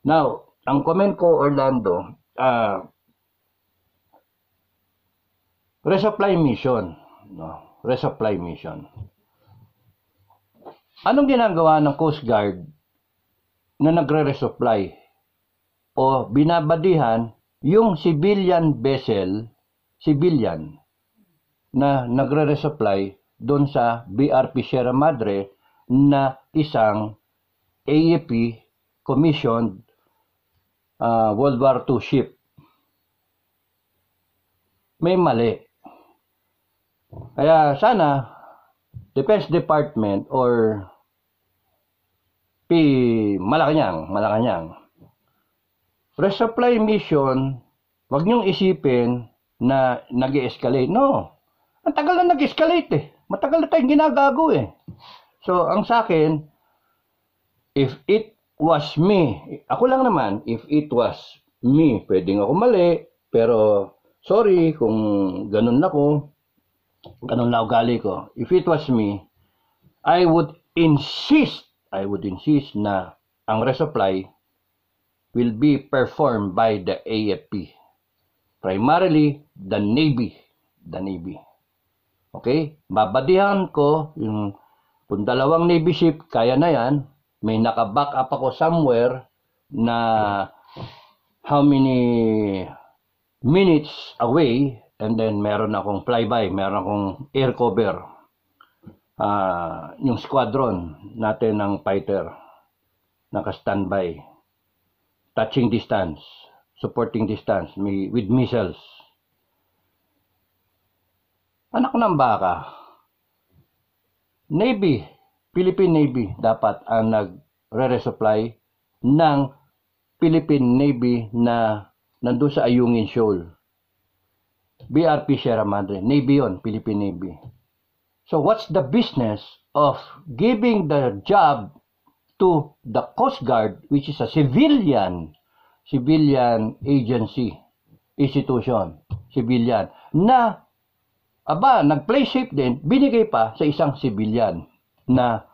Now, ang comment ko Orlando, uh, resupply mission. No? Resupply mission. Anong ginagawa ng Coast Guard na nagre-resupply o binabadihan yung civilian vessel, civilian, na nagre-resupply doon sa BRP Sierra Madre na isang AEP commissioned uh, World War II ship. May mali. Kaya sana Defense Department or P Malacanang, Malacanang resupply mission, wag niyong isipin na nag escalate No. Ang tagal na nag-escalate eh. Matagal na tayong ginagago eh. So, ang sa akin, if it was me, ako lang naman, if it was me, pwedeng ako mali, pero sorry kung ganun na ko, ganun na ugali ko. If it was me, I would insist, I would insist na ang resupply will be performed by the AFP. Primarily, the Navy. The Navy. Okay? Babadihan ko yung kung dalawang Navy ship, kaya na yan. May nakaback up ako somewhere na how many minutes away and then meron akong flyby, meron akong air cover. Uh, yung squadron natin ng fighter naka-standby touching distance, supporting distance may, with missiles. Anak ng baka, Navy, Philippine Navy dapat ang nagre-resupply ng Philippine Navy na nandun sa Ayungin Shoal. BRP Sierra Madre, Navy yon, Philippine Navy. So what's the business of giving the job to the Coast Guard, which is a civilian, civilian agency, institution, civilian, na, aba, nag-play safe din, binigay pa sa isang civilian na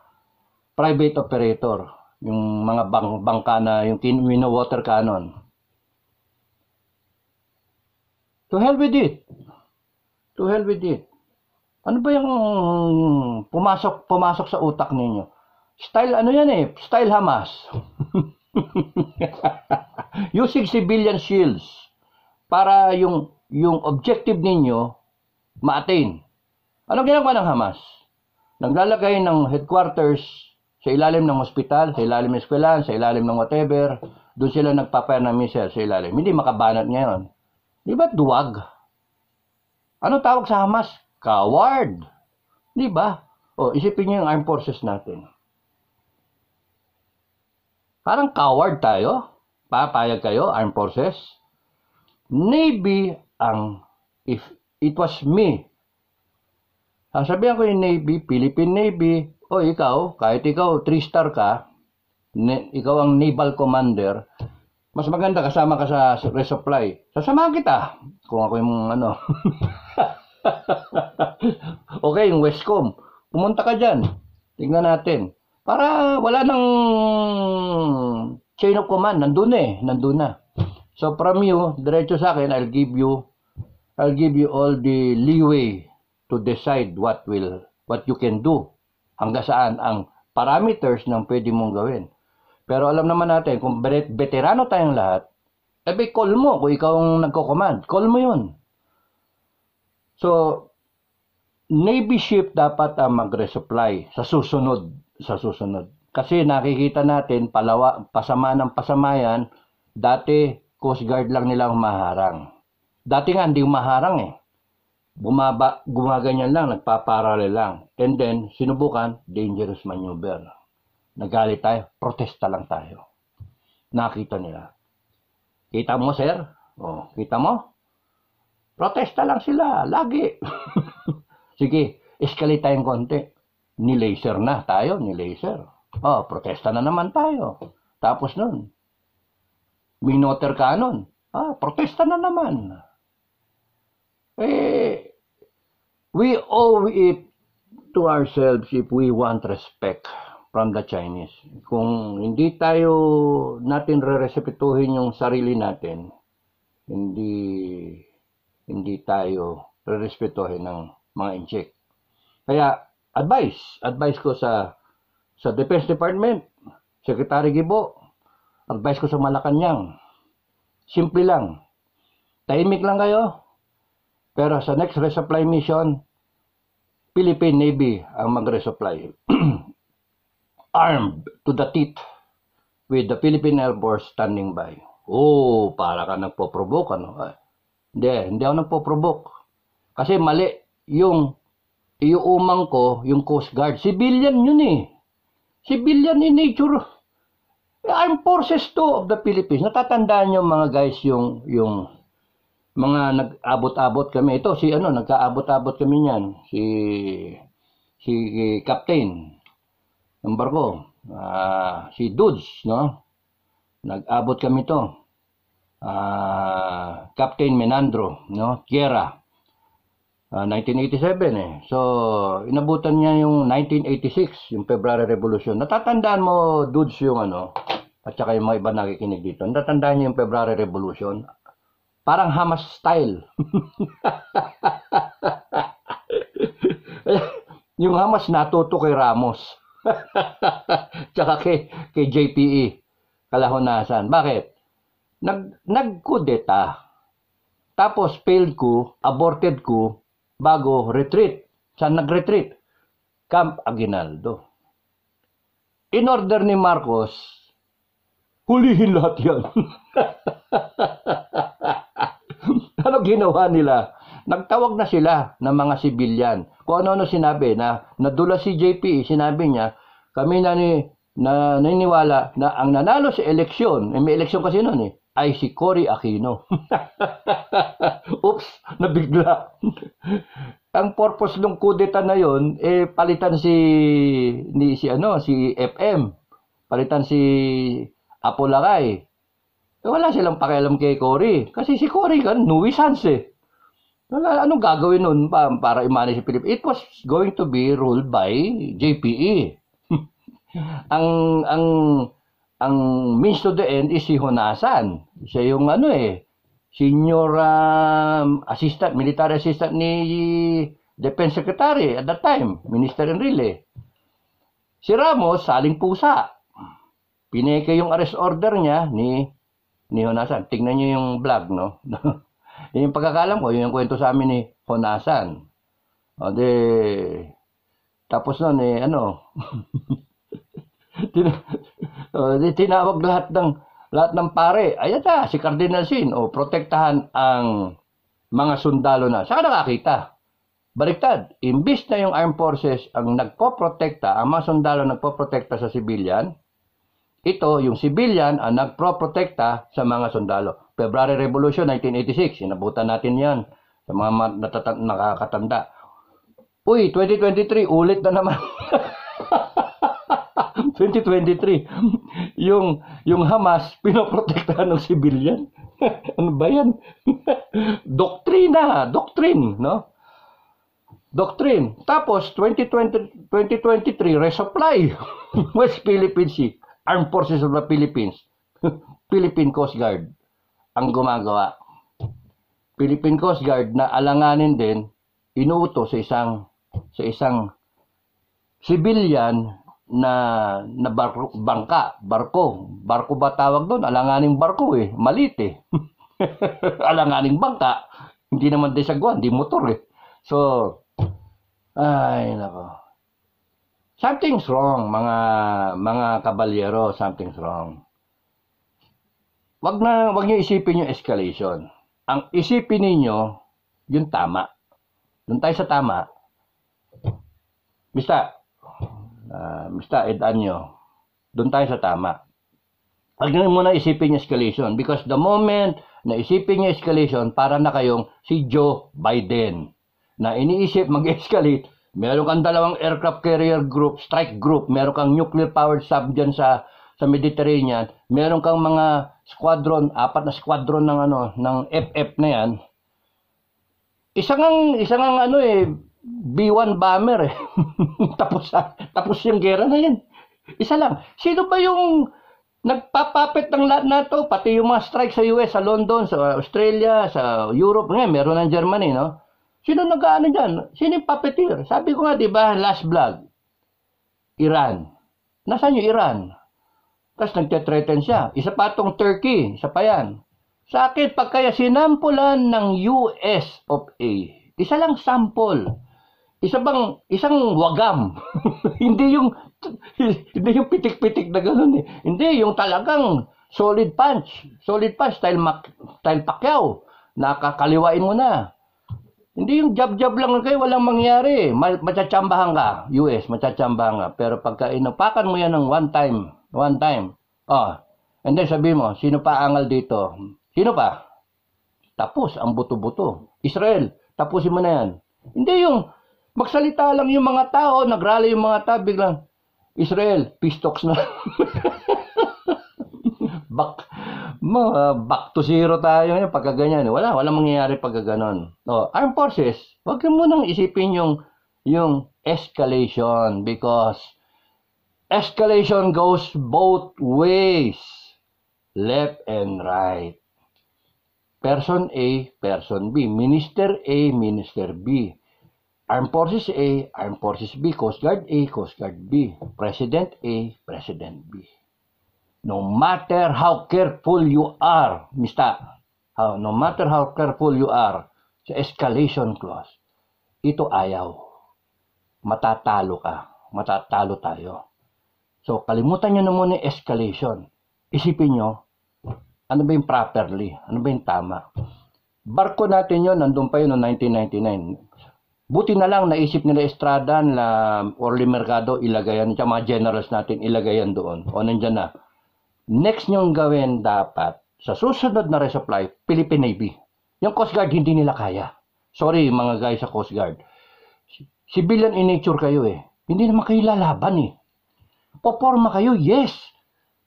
private operator, yung mga bang bangka na, yung Wino water cannon. To hell with it. To hell with it. Ano ba yung pumasok pumasok sa utak ninyo? Style ano yan eh, style Hamas. Using civilian shields para yung yung objective ninyo ma-attain. Ano ginagawa ng Hamas? Naglalagay ng headquarters sa ilalim ng ospital, sa ilalim ng eskwelahan, sa ilalim ng whatever. Doon sila nagpapaya ng missile sa ilalim. Hindi makabanat ngayon. Di ba duwag? Ano tawag sa Hamas? Coward. Di ba? O, isipin niyo yung armed forces natin. Parang coward tayo. Papayag kayo, armed forces. Navy ang, if it was me, sasabihan ko yung Navy, Philippine Navy, o ikaw, kahit ikaw 3-star ka, ne, ikaw ang naval commander, mas maganda kasama ka sa resupply. Sasamahan kita kung ako yung ano. okay, yung Westcom. Pumunta ka dyan. Tingnan natin. Para wala nang chain of command, nandun eh, nandun na. So from you, diretso sa akin, I'll give you I'll give you all the leeway to decide what will what you can do hanggang saan ang parameters ng pwede mong gawin. Pero alam naman natin, kung veterano tayong lahat, ebe eh, call mo kung ikaw ang nagko-command. Call mo yun. So, Navy ship dapat ang mag-resupply sa susunod sa susunod. Kasi nakikita natin, palawa, pasama ng pasama yan, dati Coast Guard lang nilang maharang. Dati nga hindi humaharang eh. Bumaba, gumaganyan lang, nagpaparale lang. And then, sinubukan, dangerous maneuver. Nagalit tayo, protesta lang tayo. Nakita nila. Kita mo, sir? O, oh, kita mo? Protesta lang sila, lagi. Sige, escalate tayong konti ni laser na tayo, ni laser Oh, protesta na naman tayo. Tapos nun, minoter canon. Ah, protesta na naman. Eh, we owe it to ourselves if we want respect from the Chinese. Kung hindi tayo natin rerespetuhin yung sarili natin, hindi hindi tayo rerespetuhin ng mga inject. Kaya advice. Advice ko sa sa Defense Department, Secretary Gibo, advice ko sa Malacanang. Simple lang. Tahimik lang kayo. Pero sa next resupply mission, Philippine Navy ang mag-resupply. Armed to the teeth with the Philippine Air Force standing by. Oh, para ka nagpo-provoke ano? Hindi, hindi ako nagpo-provoke. Kasi mali yung iuumang ko yung Coast Guard. Civilian yun eh. Civilian in nature. Armed Forces to of the Philippines. Natatandaan nyo mga guys yung, yung mga nag-abot-abot kami. Ito si ano, nagkaabot-abot kami niyan. Si, si Captain ng barko. Uh, ah, si Dudes, no? Nag-abot kami to. Uh, Captain Menandro, no? Tierra. Uh, ah, 1987 eh. So, inabutan niya yung 1986, yung February Revolution. Natatandaan mo, dudes, yung ano, at saka yung mga iba nakikinig dito. Natatandaan niya yung February Revolution. Parang Hamas style. yung Hamas natuto kay Ramos. Tsaka kay, kay JPE. Kalahonasan. Bakit? Nag, nag-kudeta. Tapos failed ko, aborted ko, bago retreat. Saan nag-retreat? Camp Aguinaldo. In order ni Marcos, hulihin lahat yan. ano ginawa nila? Nagtawag na sila ng mga sibilyan. Kung ano-ano sinabi na nadula si JP, sinabi niya, kami na ni na naniniwala na ang nanalo sa eleksyon, eh, may eleksyon kasi noon eh, ay si Cory Aquino. Oops, nabigla. Ang purpose ng kudeta na 'yon eh palitan si ni si ano, si FM. Palitan si Apolacay. Eh, wala silang pakialam kay Cory kasi si Cory kan nuisance eh. Wala, anong gagawin nun pa, para i-manage si Philip? It was going to be ruled by JPE. ang ang ang means to the end is si Honasan. Siya yung ano eh, senior um, assistant, military assistant ni Defense Secretary at that time, Minister Enrile. Si Ramos, saling pusa. Pineke yung arrest order niya ni ni Honasan. Tingnan niyo yung vlog, no? yun yung pagkakalam ko, yun yung kwento sa amin ni Honasan. O de, tapos nun, eh, ano, uh, tinawag lahat ng lahat ng pare. Ayan na, si Cardinal Sin. O, oh, protektahan ang mga sundalo na. Saan nakakita? Baliktad, imbis na yung armed forces ang nagpoprotekta, ang mga sundalo nagpoprotekta sa civilian, ito, yung civilian ang nagproprotekta sa mga sundalo. February Revolution 1986, inabutan natin yan sa mga nakakatanda. Uy, 2023, ulit na naman. 2023, yung, yung Hamas, pinoprotektahan ng civilian. ano ba yan? Doktrina, doctrine, no? Doctrine. Tapos, 2020, 2023, resupply. West Philippine Sea, Armed Forces of the Philippines, Philippine Coast Guard ang gumagawa. Philippine Coast Guard na alanganin din inuuto sa isang sa isang civilian na na barko, bangka, barko. Barko ba tawag doon? Alanganing barko eh. Malit eh. Alanganing bangka. Hindi naman din desagwan, Hindi motor eh. So, ay nako. Something's wrong, mga mga kabalyero, something's wrong. Wag na wag niyo isipin yung escalation. Ang isipin niyo yung tama. Doon tayo sa tama. Basta uh, ah, basta edaan nyo, doon tayo sa tama. Huwag nyo muna isipin yung escalation because the moment na isipin yung escalation, para na kayong si Joe Biden na iniisip mag-escalate, meron kang dalawang aircraft carrier group, strike group, meron kang nuclear powered sub dyan sa sa Mediterranean, meron kang mga squadron, apat na squadron ng ano, ng FF na 'yan. Isang ang isang ang ano eh B1 bomber eh. tapos, tapos yung gera na yan. Isa lang. Sino ba yung nagpapapit ng lahat na to? Pati yung mga strike sa US, sa London, sa Australia, sa Europe. Ngayon, meron ng Germany, no? Sino nag-ano dyan? Sino yung puppeteer? Sabi ko nga, di ba, last vlog, Iran. Nasaan yung Iran? Tapos nagtitreten siya. Isa pa tong Turkey, isa pa yan. Sa akin, pagkaya sinampulan ng US of A, isa lang sample isa bang isang wagam. hindi yung hindi yung pitik-pitik na ganoon eh. Hindi yung talagang solid punch, solid punch style mak, style Pacquiao. Nakakaliwain mo na. Hindi yung jab-jab lang kayo, walang mangyari. Machachambahan ka, US, machachambahan ka. Pero pagka inupakan mo yan ng one time, one time, oh, and then sabi mo, sino pa angal dito? Sino pa? Tapos, ang buto-buto. Israel, tapusin mo na yan. Hindi yung Magsalita lang yung mga tao, nagrally yung mga tao, biglang, Israel, peace talks na. back, ma, back to zero tayo ngayon pagka ganyan. Wala, wala mangyayari pagka ganon. No, oh, armed forces, wag mo nang isipin yung, yung escalation because escalation goes both ways, left and right. Person A, person B, Minister A, Minister B. Armed Forces A, Armed Forces B, Coast Guard A, Coast Guard B, President A, President B. No matter how careful you are, mista, how, no matter how careful you are, sa escalation clause, ito ayaw. Matatalo ka. Matatalo tayo. So, kalimutan nyo na muna yung escalation. Isipin nyo, ano ba yung properly? Ano ba yung tama? Barko natin yon nandun pa yun noong 1999 Buti na lang naisip nila Estrada na Orly Mercado ilagayan sa mga generals natin ilagayan doon. O nandiyan na. Next niyong gawin dapat sa susunod na resupply, Philippine Navy. Yung Coast Guard hindi nila kaya. Sorry mga guys sa Coast Guard. Civilian in nature kayo eh. Hindi naman kayo lalaban eh. Poporma kayo, yes.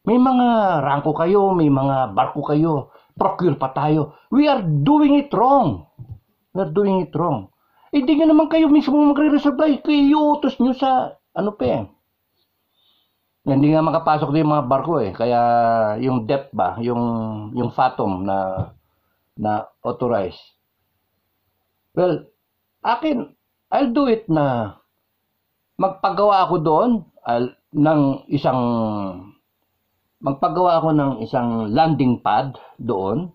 May mga rangko kayo, may mga barko kayo. Procure pa tayo. We are doing it wrong. We are doing it wrong. Hindi eh, nyo naman kayo mismo magre-resupply. Kayo iutos nyo sa ano pa eh. Hindi nga makapasok din mga barko eh. Kaya yung DEP ba, yung, yung fathom na, na authorized. Well, akin, I'll do it na magpagawa ako doon I'll, ng isang magpagawa ako ng isang landing pad doon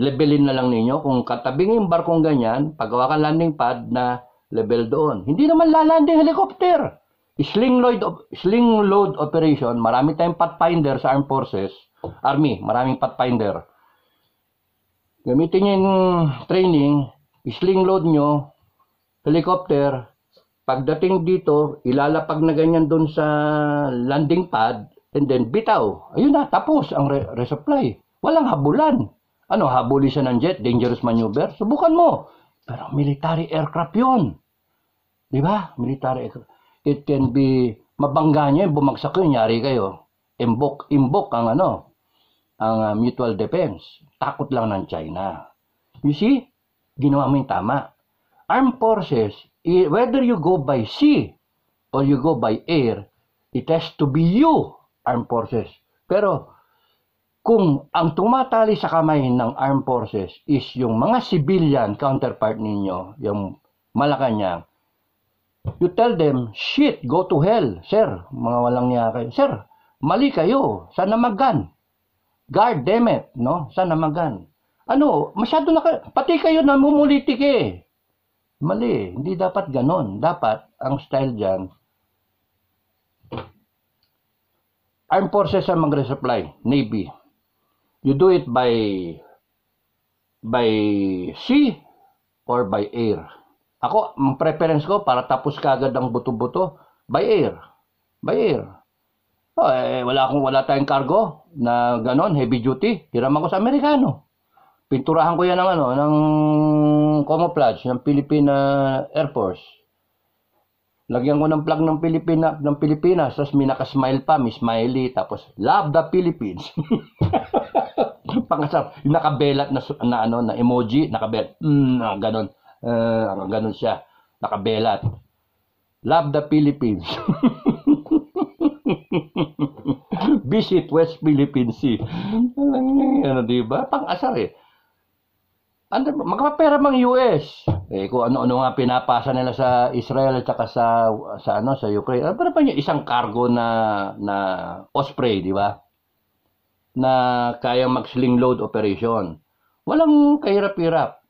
levelin na lang ninyo. Kung katabing yung barkong ganyan, paggawa ka landing pad na level doon. Hindi naman lalanding helicopter. Sling load, sling load operation, marami tayong pathfinder sa armed forces, army, maraming pathfinder. Gamitin nyo yung training, sling load nyo, helicopter, pagdating dito, ilalapag na ganyan doon sa landing pad, and then bitaw. Ayun na, tapos ang re- resupply. Walang habulan. Ano, habuli siya ng jet, dangerous maneuver? Subukan mo. Pero military aircraft yun. Di ba? Military aircraft. It can be, mabangga niya, bumagsak yun, nyari kayo. Imbok, imbok ang ano, ang uh, mutual defense. Takot lang ng China. You see? Ginawa mo yung tama. Armed forces, whether you go by sea or you go by air, it has to be you, armed forces. Pero kung ang tumatali sa kamay ng armed forces is yung mga civilian counterpart ninyo, yung Malacanang, you tell them, shit, go to hell, sir, mga walang niya kayo. Sir, mali kayo, sana magan. Guard, damn it, no? Sana magan. Ano, masyado na kayo, pati kayo namumulitik eh. Mali, hindi dapat ganon. Dapat, ang style dyan, armed forces ang mag-resupply, Navy you do it by by sea or by air. Ako, ang preference ko para tapos kagad ang buto-buto by air. By air. Oh, eh, wala akong wala tayong cargo na ganon, heavy duty. Hiraman ko sa Amerikano. Pinturahan ko yan ng ano, ng camouflage ng Filipina Air Force. Lagyan ko ng plug ng Pilipina, ng Pilipinas, tapos minaka-smile pa, may smiley, tapos love the Philippines. pangasap, yung nakabelat na, na, ano, na emoji, nakabelat, mm, ganon, uh, ganon siya, nakabelat. Love the Philippines. Visit West Philippine Sea. Ano, di ba? Pangasar eh. Ano, magpapera mang US. Eh, kung ano-ano nga pinapasa nila sa Israel at saka sa, sa, ano, sa Ukraine. Ano pa niya? Isang cargo na, na Osprey, di ba? na kayang mag-sling load operation. Walang kahirap-hirap.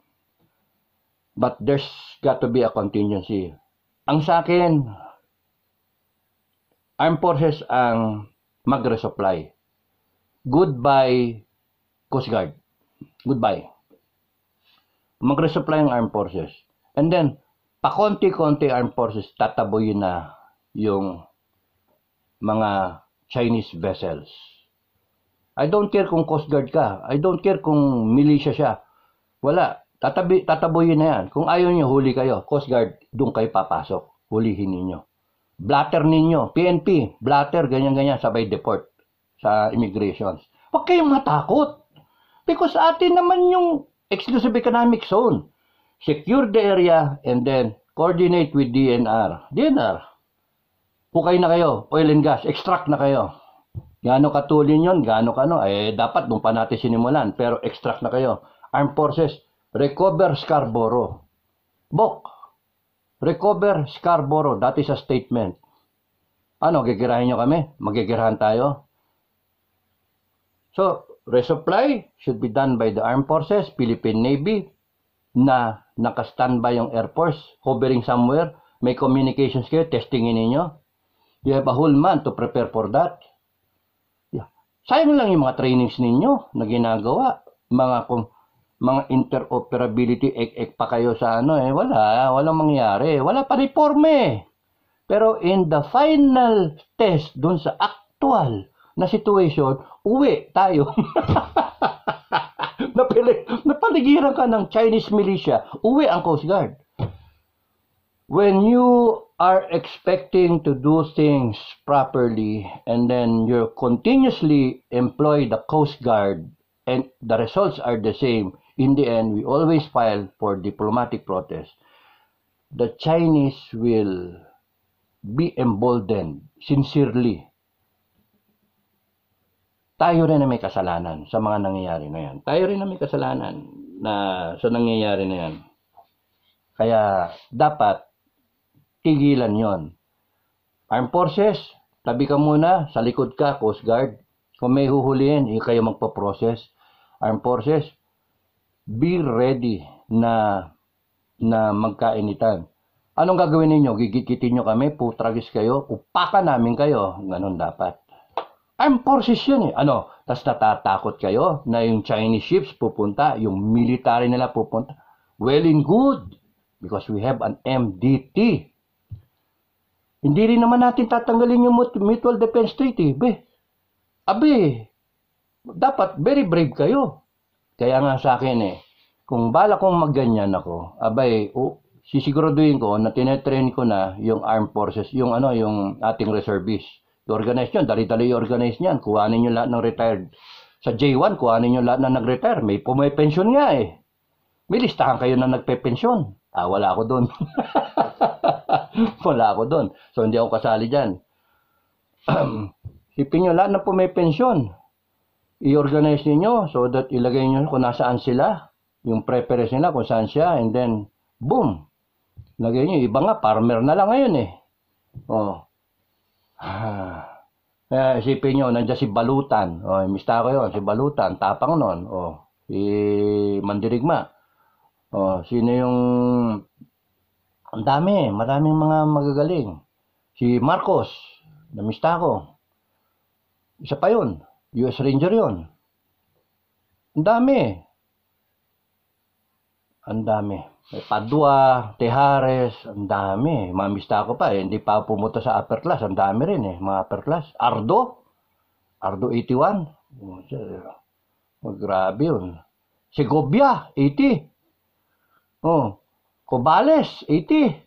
But there's got to be a contingency. Ang sa akin, armed forces ang mag-resupply. Goodbye, Coast Guard. Goodbye. Mag-resupply ang armed forces. And then, pakonti-konti armed forces tataboy na yung mga Chinese vessels. I don't care kung Coast Guard ka. I don't care kung militia siya. Wala. Tatabi, tataboyin na yan. Kung ayaw niyo, huli kayo. Coast Guard, doon kayo papasok. Hulihin ninyo. Blatter ninyo. PNP, blatter, ganyan-ganyan, sabay deport sa immigration. Huwag kayong matakot. Because atin naman yung exclusive economic zone. Secure the area and then coordinate with DNR. DNR, hukay na kayo, oil and gas, extract na kayo. Gaano katulin yon gaano kano, eh dapat doon pa natin sinimulan. Pero extract na kayo. Armed Forces, recover Scarborough. Bok, recover Scarborough. That is a statement. Ano, gigirahin nyo kami? Magigirahan tayo? So, resupply should be done by the Armed Forces, Philippine Navy, na naka-standby yung Air Force, hovering somewhere, may communications kayo, testingin ninyo. You have a whole month to prepare for that. Sayang lang yung mga trainings ninyo na ginagawa. Mga kung mga interoperability ek-ek pa kayo sa ano eh. Wala, walang mangyari. Wala pa eh. Pero in the final test dun sa actual na situation, uwi tayo. Napilig, napaligiran ka ng Chinese militia, uwi ang Coast Guard when you are expecting to do things properly and then you continuously employ the Coast Guard and the results are the same, in the end, we always file for diplomatic protest. The Chinese will be emboldened sincerely. Tayo rin na may kasalanan sa mga nangyayari na yan. Tayo rin na may kasalanan na sa nangyayari na yan. Kaya dapat tigilan yon. Armed Forces, tabi ka muna, sa likod ka, Coast Guard. Kung may huhulihin, eh, kayo magpa-process. Armed Forces, be ready na na magkainitan. Anong gagawin ninyo? Gigikitin nyo kami, putragis kayo, upakan namin kayo. Ganun dapat. Armed forces yun eh. Ano? Tapos natatakot kayo na yung Chinese ships pupunta, yung military nila pupunta. Well and good. Because we have an MDT. Hindi rin naman natin tatanggalin yung Mutual Defense Treaty. Be, abe, dapat very brave kayo. Kaya nga sa akin eh, kung bala kong magganyan ako, abay, oh, sisiguraduhin ko na tinetrain ko na yung armed forces, yung ano, yung ating reservist. I-organize yun, dali-dali i-organize niyan. Kuhanin nyo lahat ng retired. Sa J1, kuhanin nyo lahat na nag-retire. May pumay-pension nga eh. May listahan kayo na nagpe-pension. Ah, wala ako doon. wala ako doon. So, hindi ako kasali dyan. Sipin nyo, lahat na po may pensyon. I-organize ninyo so that ilagay nyo kung nasaan sila, yung preference nila, kung saan siya, and then, boom. Lagay nyo, iba nga, farmer na lang ngayon eh. Oh. Kaya isipin nyo, nandiyan si Balutan. oh, imista ko yun, si Balutan, tapang nun. oh, si Mandirigma. oh, sino yung ang dami, maraming mga magagaling. Si Marcos, namista ko. Isa pa yun, US Ranger yun. Ang dami. Ang dami. May Padua, Tejares, ang dami. Mamista ako pa eh. Hindi pa pumunta sa upper class. Ang dami rin eh, mga upper class. Ardo, Ardo 81. Oh, grabe yun. Segovia, 80. Oh, Cobales, 80.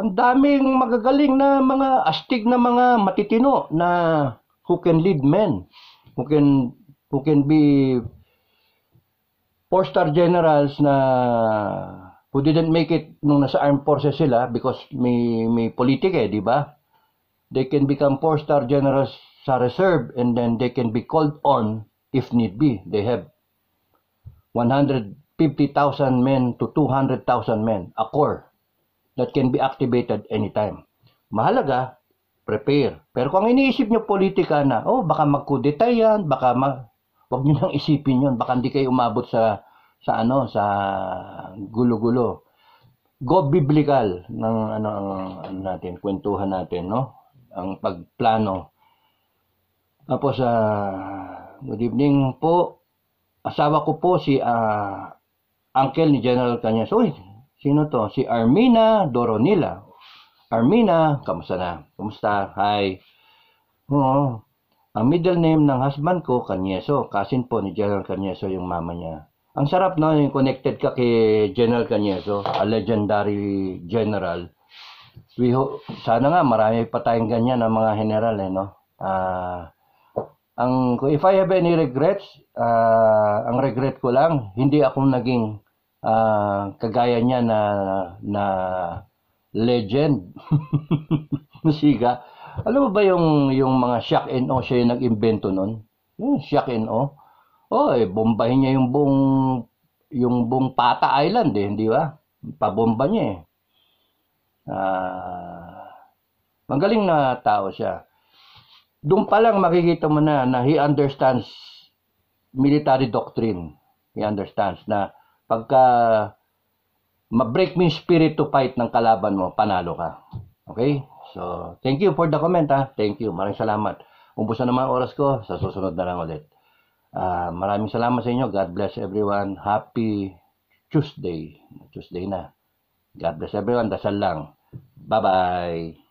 Ang daming magagaling na mga astig na mga matitino na who can lead men, who can, who can be four-star generals na who didn't make it nung nasa armed forces sila because may, may politik eh, di ba? They can become four-star generals sa reserve and then they can be called on if need be. They have 100 50,000 men to 200,000 men, a core that can be activated anytime. Mahalaga, prepare. Pero kung iniisip nyo politika na, oh, baka magkudeta yan, baka mag... wag nyo nang isipin yon baka hindi kayo umabot sa sa ano sa gulo-gulo. Go biblical ng ano ang natin kwentuhan natin no ang pagplano. Tapos sa uh, good evening po asawa ko po si uh, uncle ni General Cañas, Uy, sino to? Si Armina Doronila. Armina, kamusta na? Kamusta? Hi. Oo. Ang middle name ng husband ko, Canyeso. Kasin po ni General Canyeso yung mama niya. Ang sarap no, yung connected ka kay General Canyeso, a legendary general. We ho- sana nga marami pa tayong ganyan ng mga general eh, no? Ah, uh, ang if I have any regrets, uh, ang regret ko lang hindi ako naging uh, kagaya niya na, na legend na siga. Alam mo ba yung, yung mga Shaq and O siya yung nag-imbento nun? Yung hmm, Shaq and O. Oh, eh, bombahin niya yung buong, yung buong Pata Island eh, di ba? Pabomba niya eh. Uh, magaling na tao siya. Doon pa lang makikita mo na na he understands military doctrine. He understands na pagka ma-break mo yung spirit to fight ng kalaban mo, panalo ka. Okay? So, thank you for the comment ha. Thank you. Maraming salamat. Umbusan na mga oras ko. Sa susunod na lang ulit. Uh, maraming salamat sa inyo. God bless everyone. Happy Tuesday. Tuesday na. God bless everyone. Dasal lang. Bye-bye.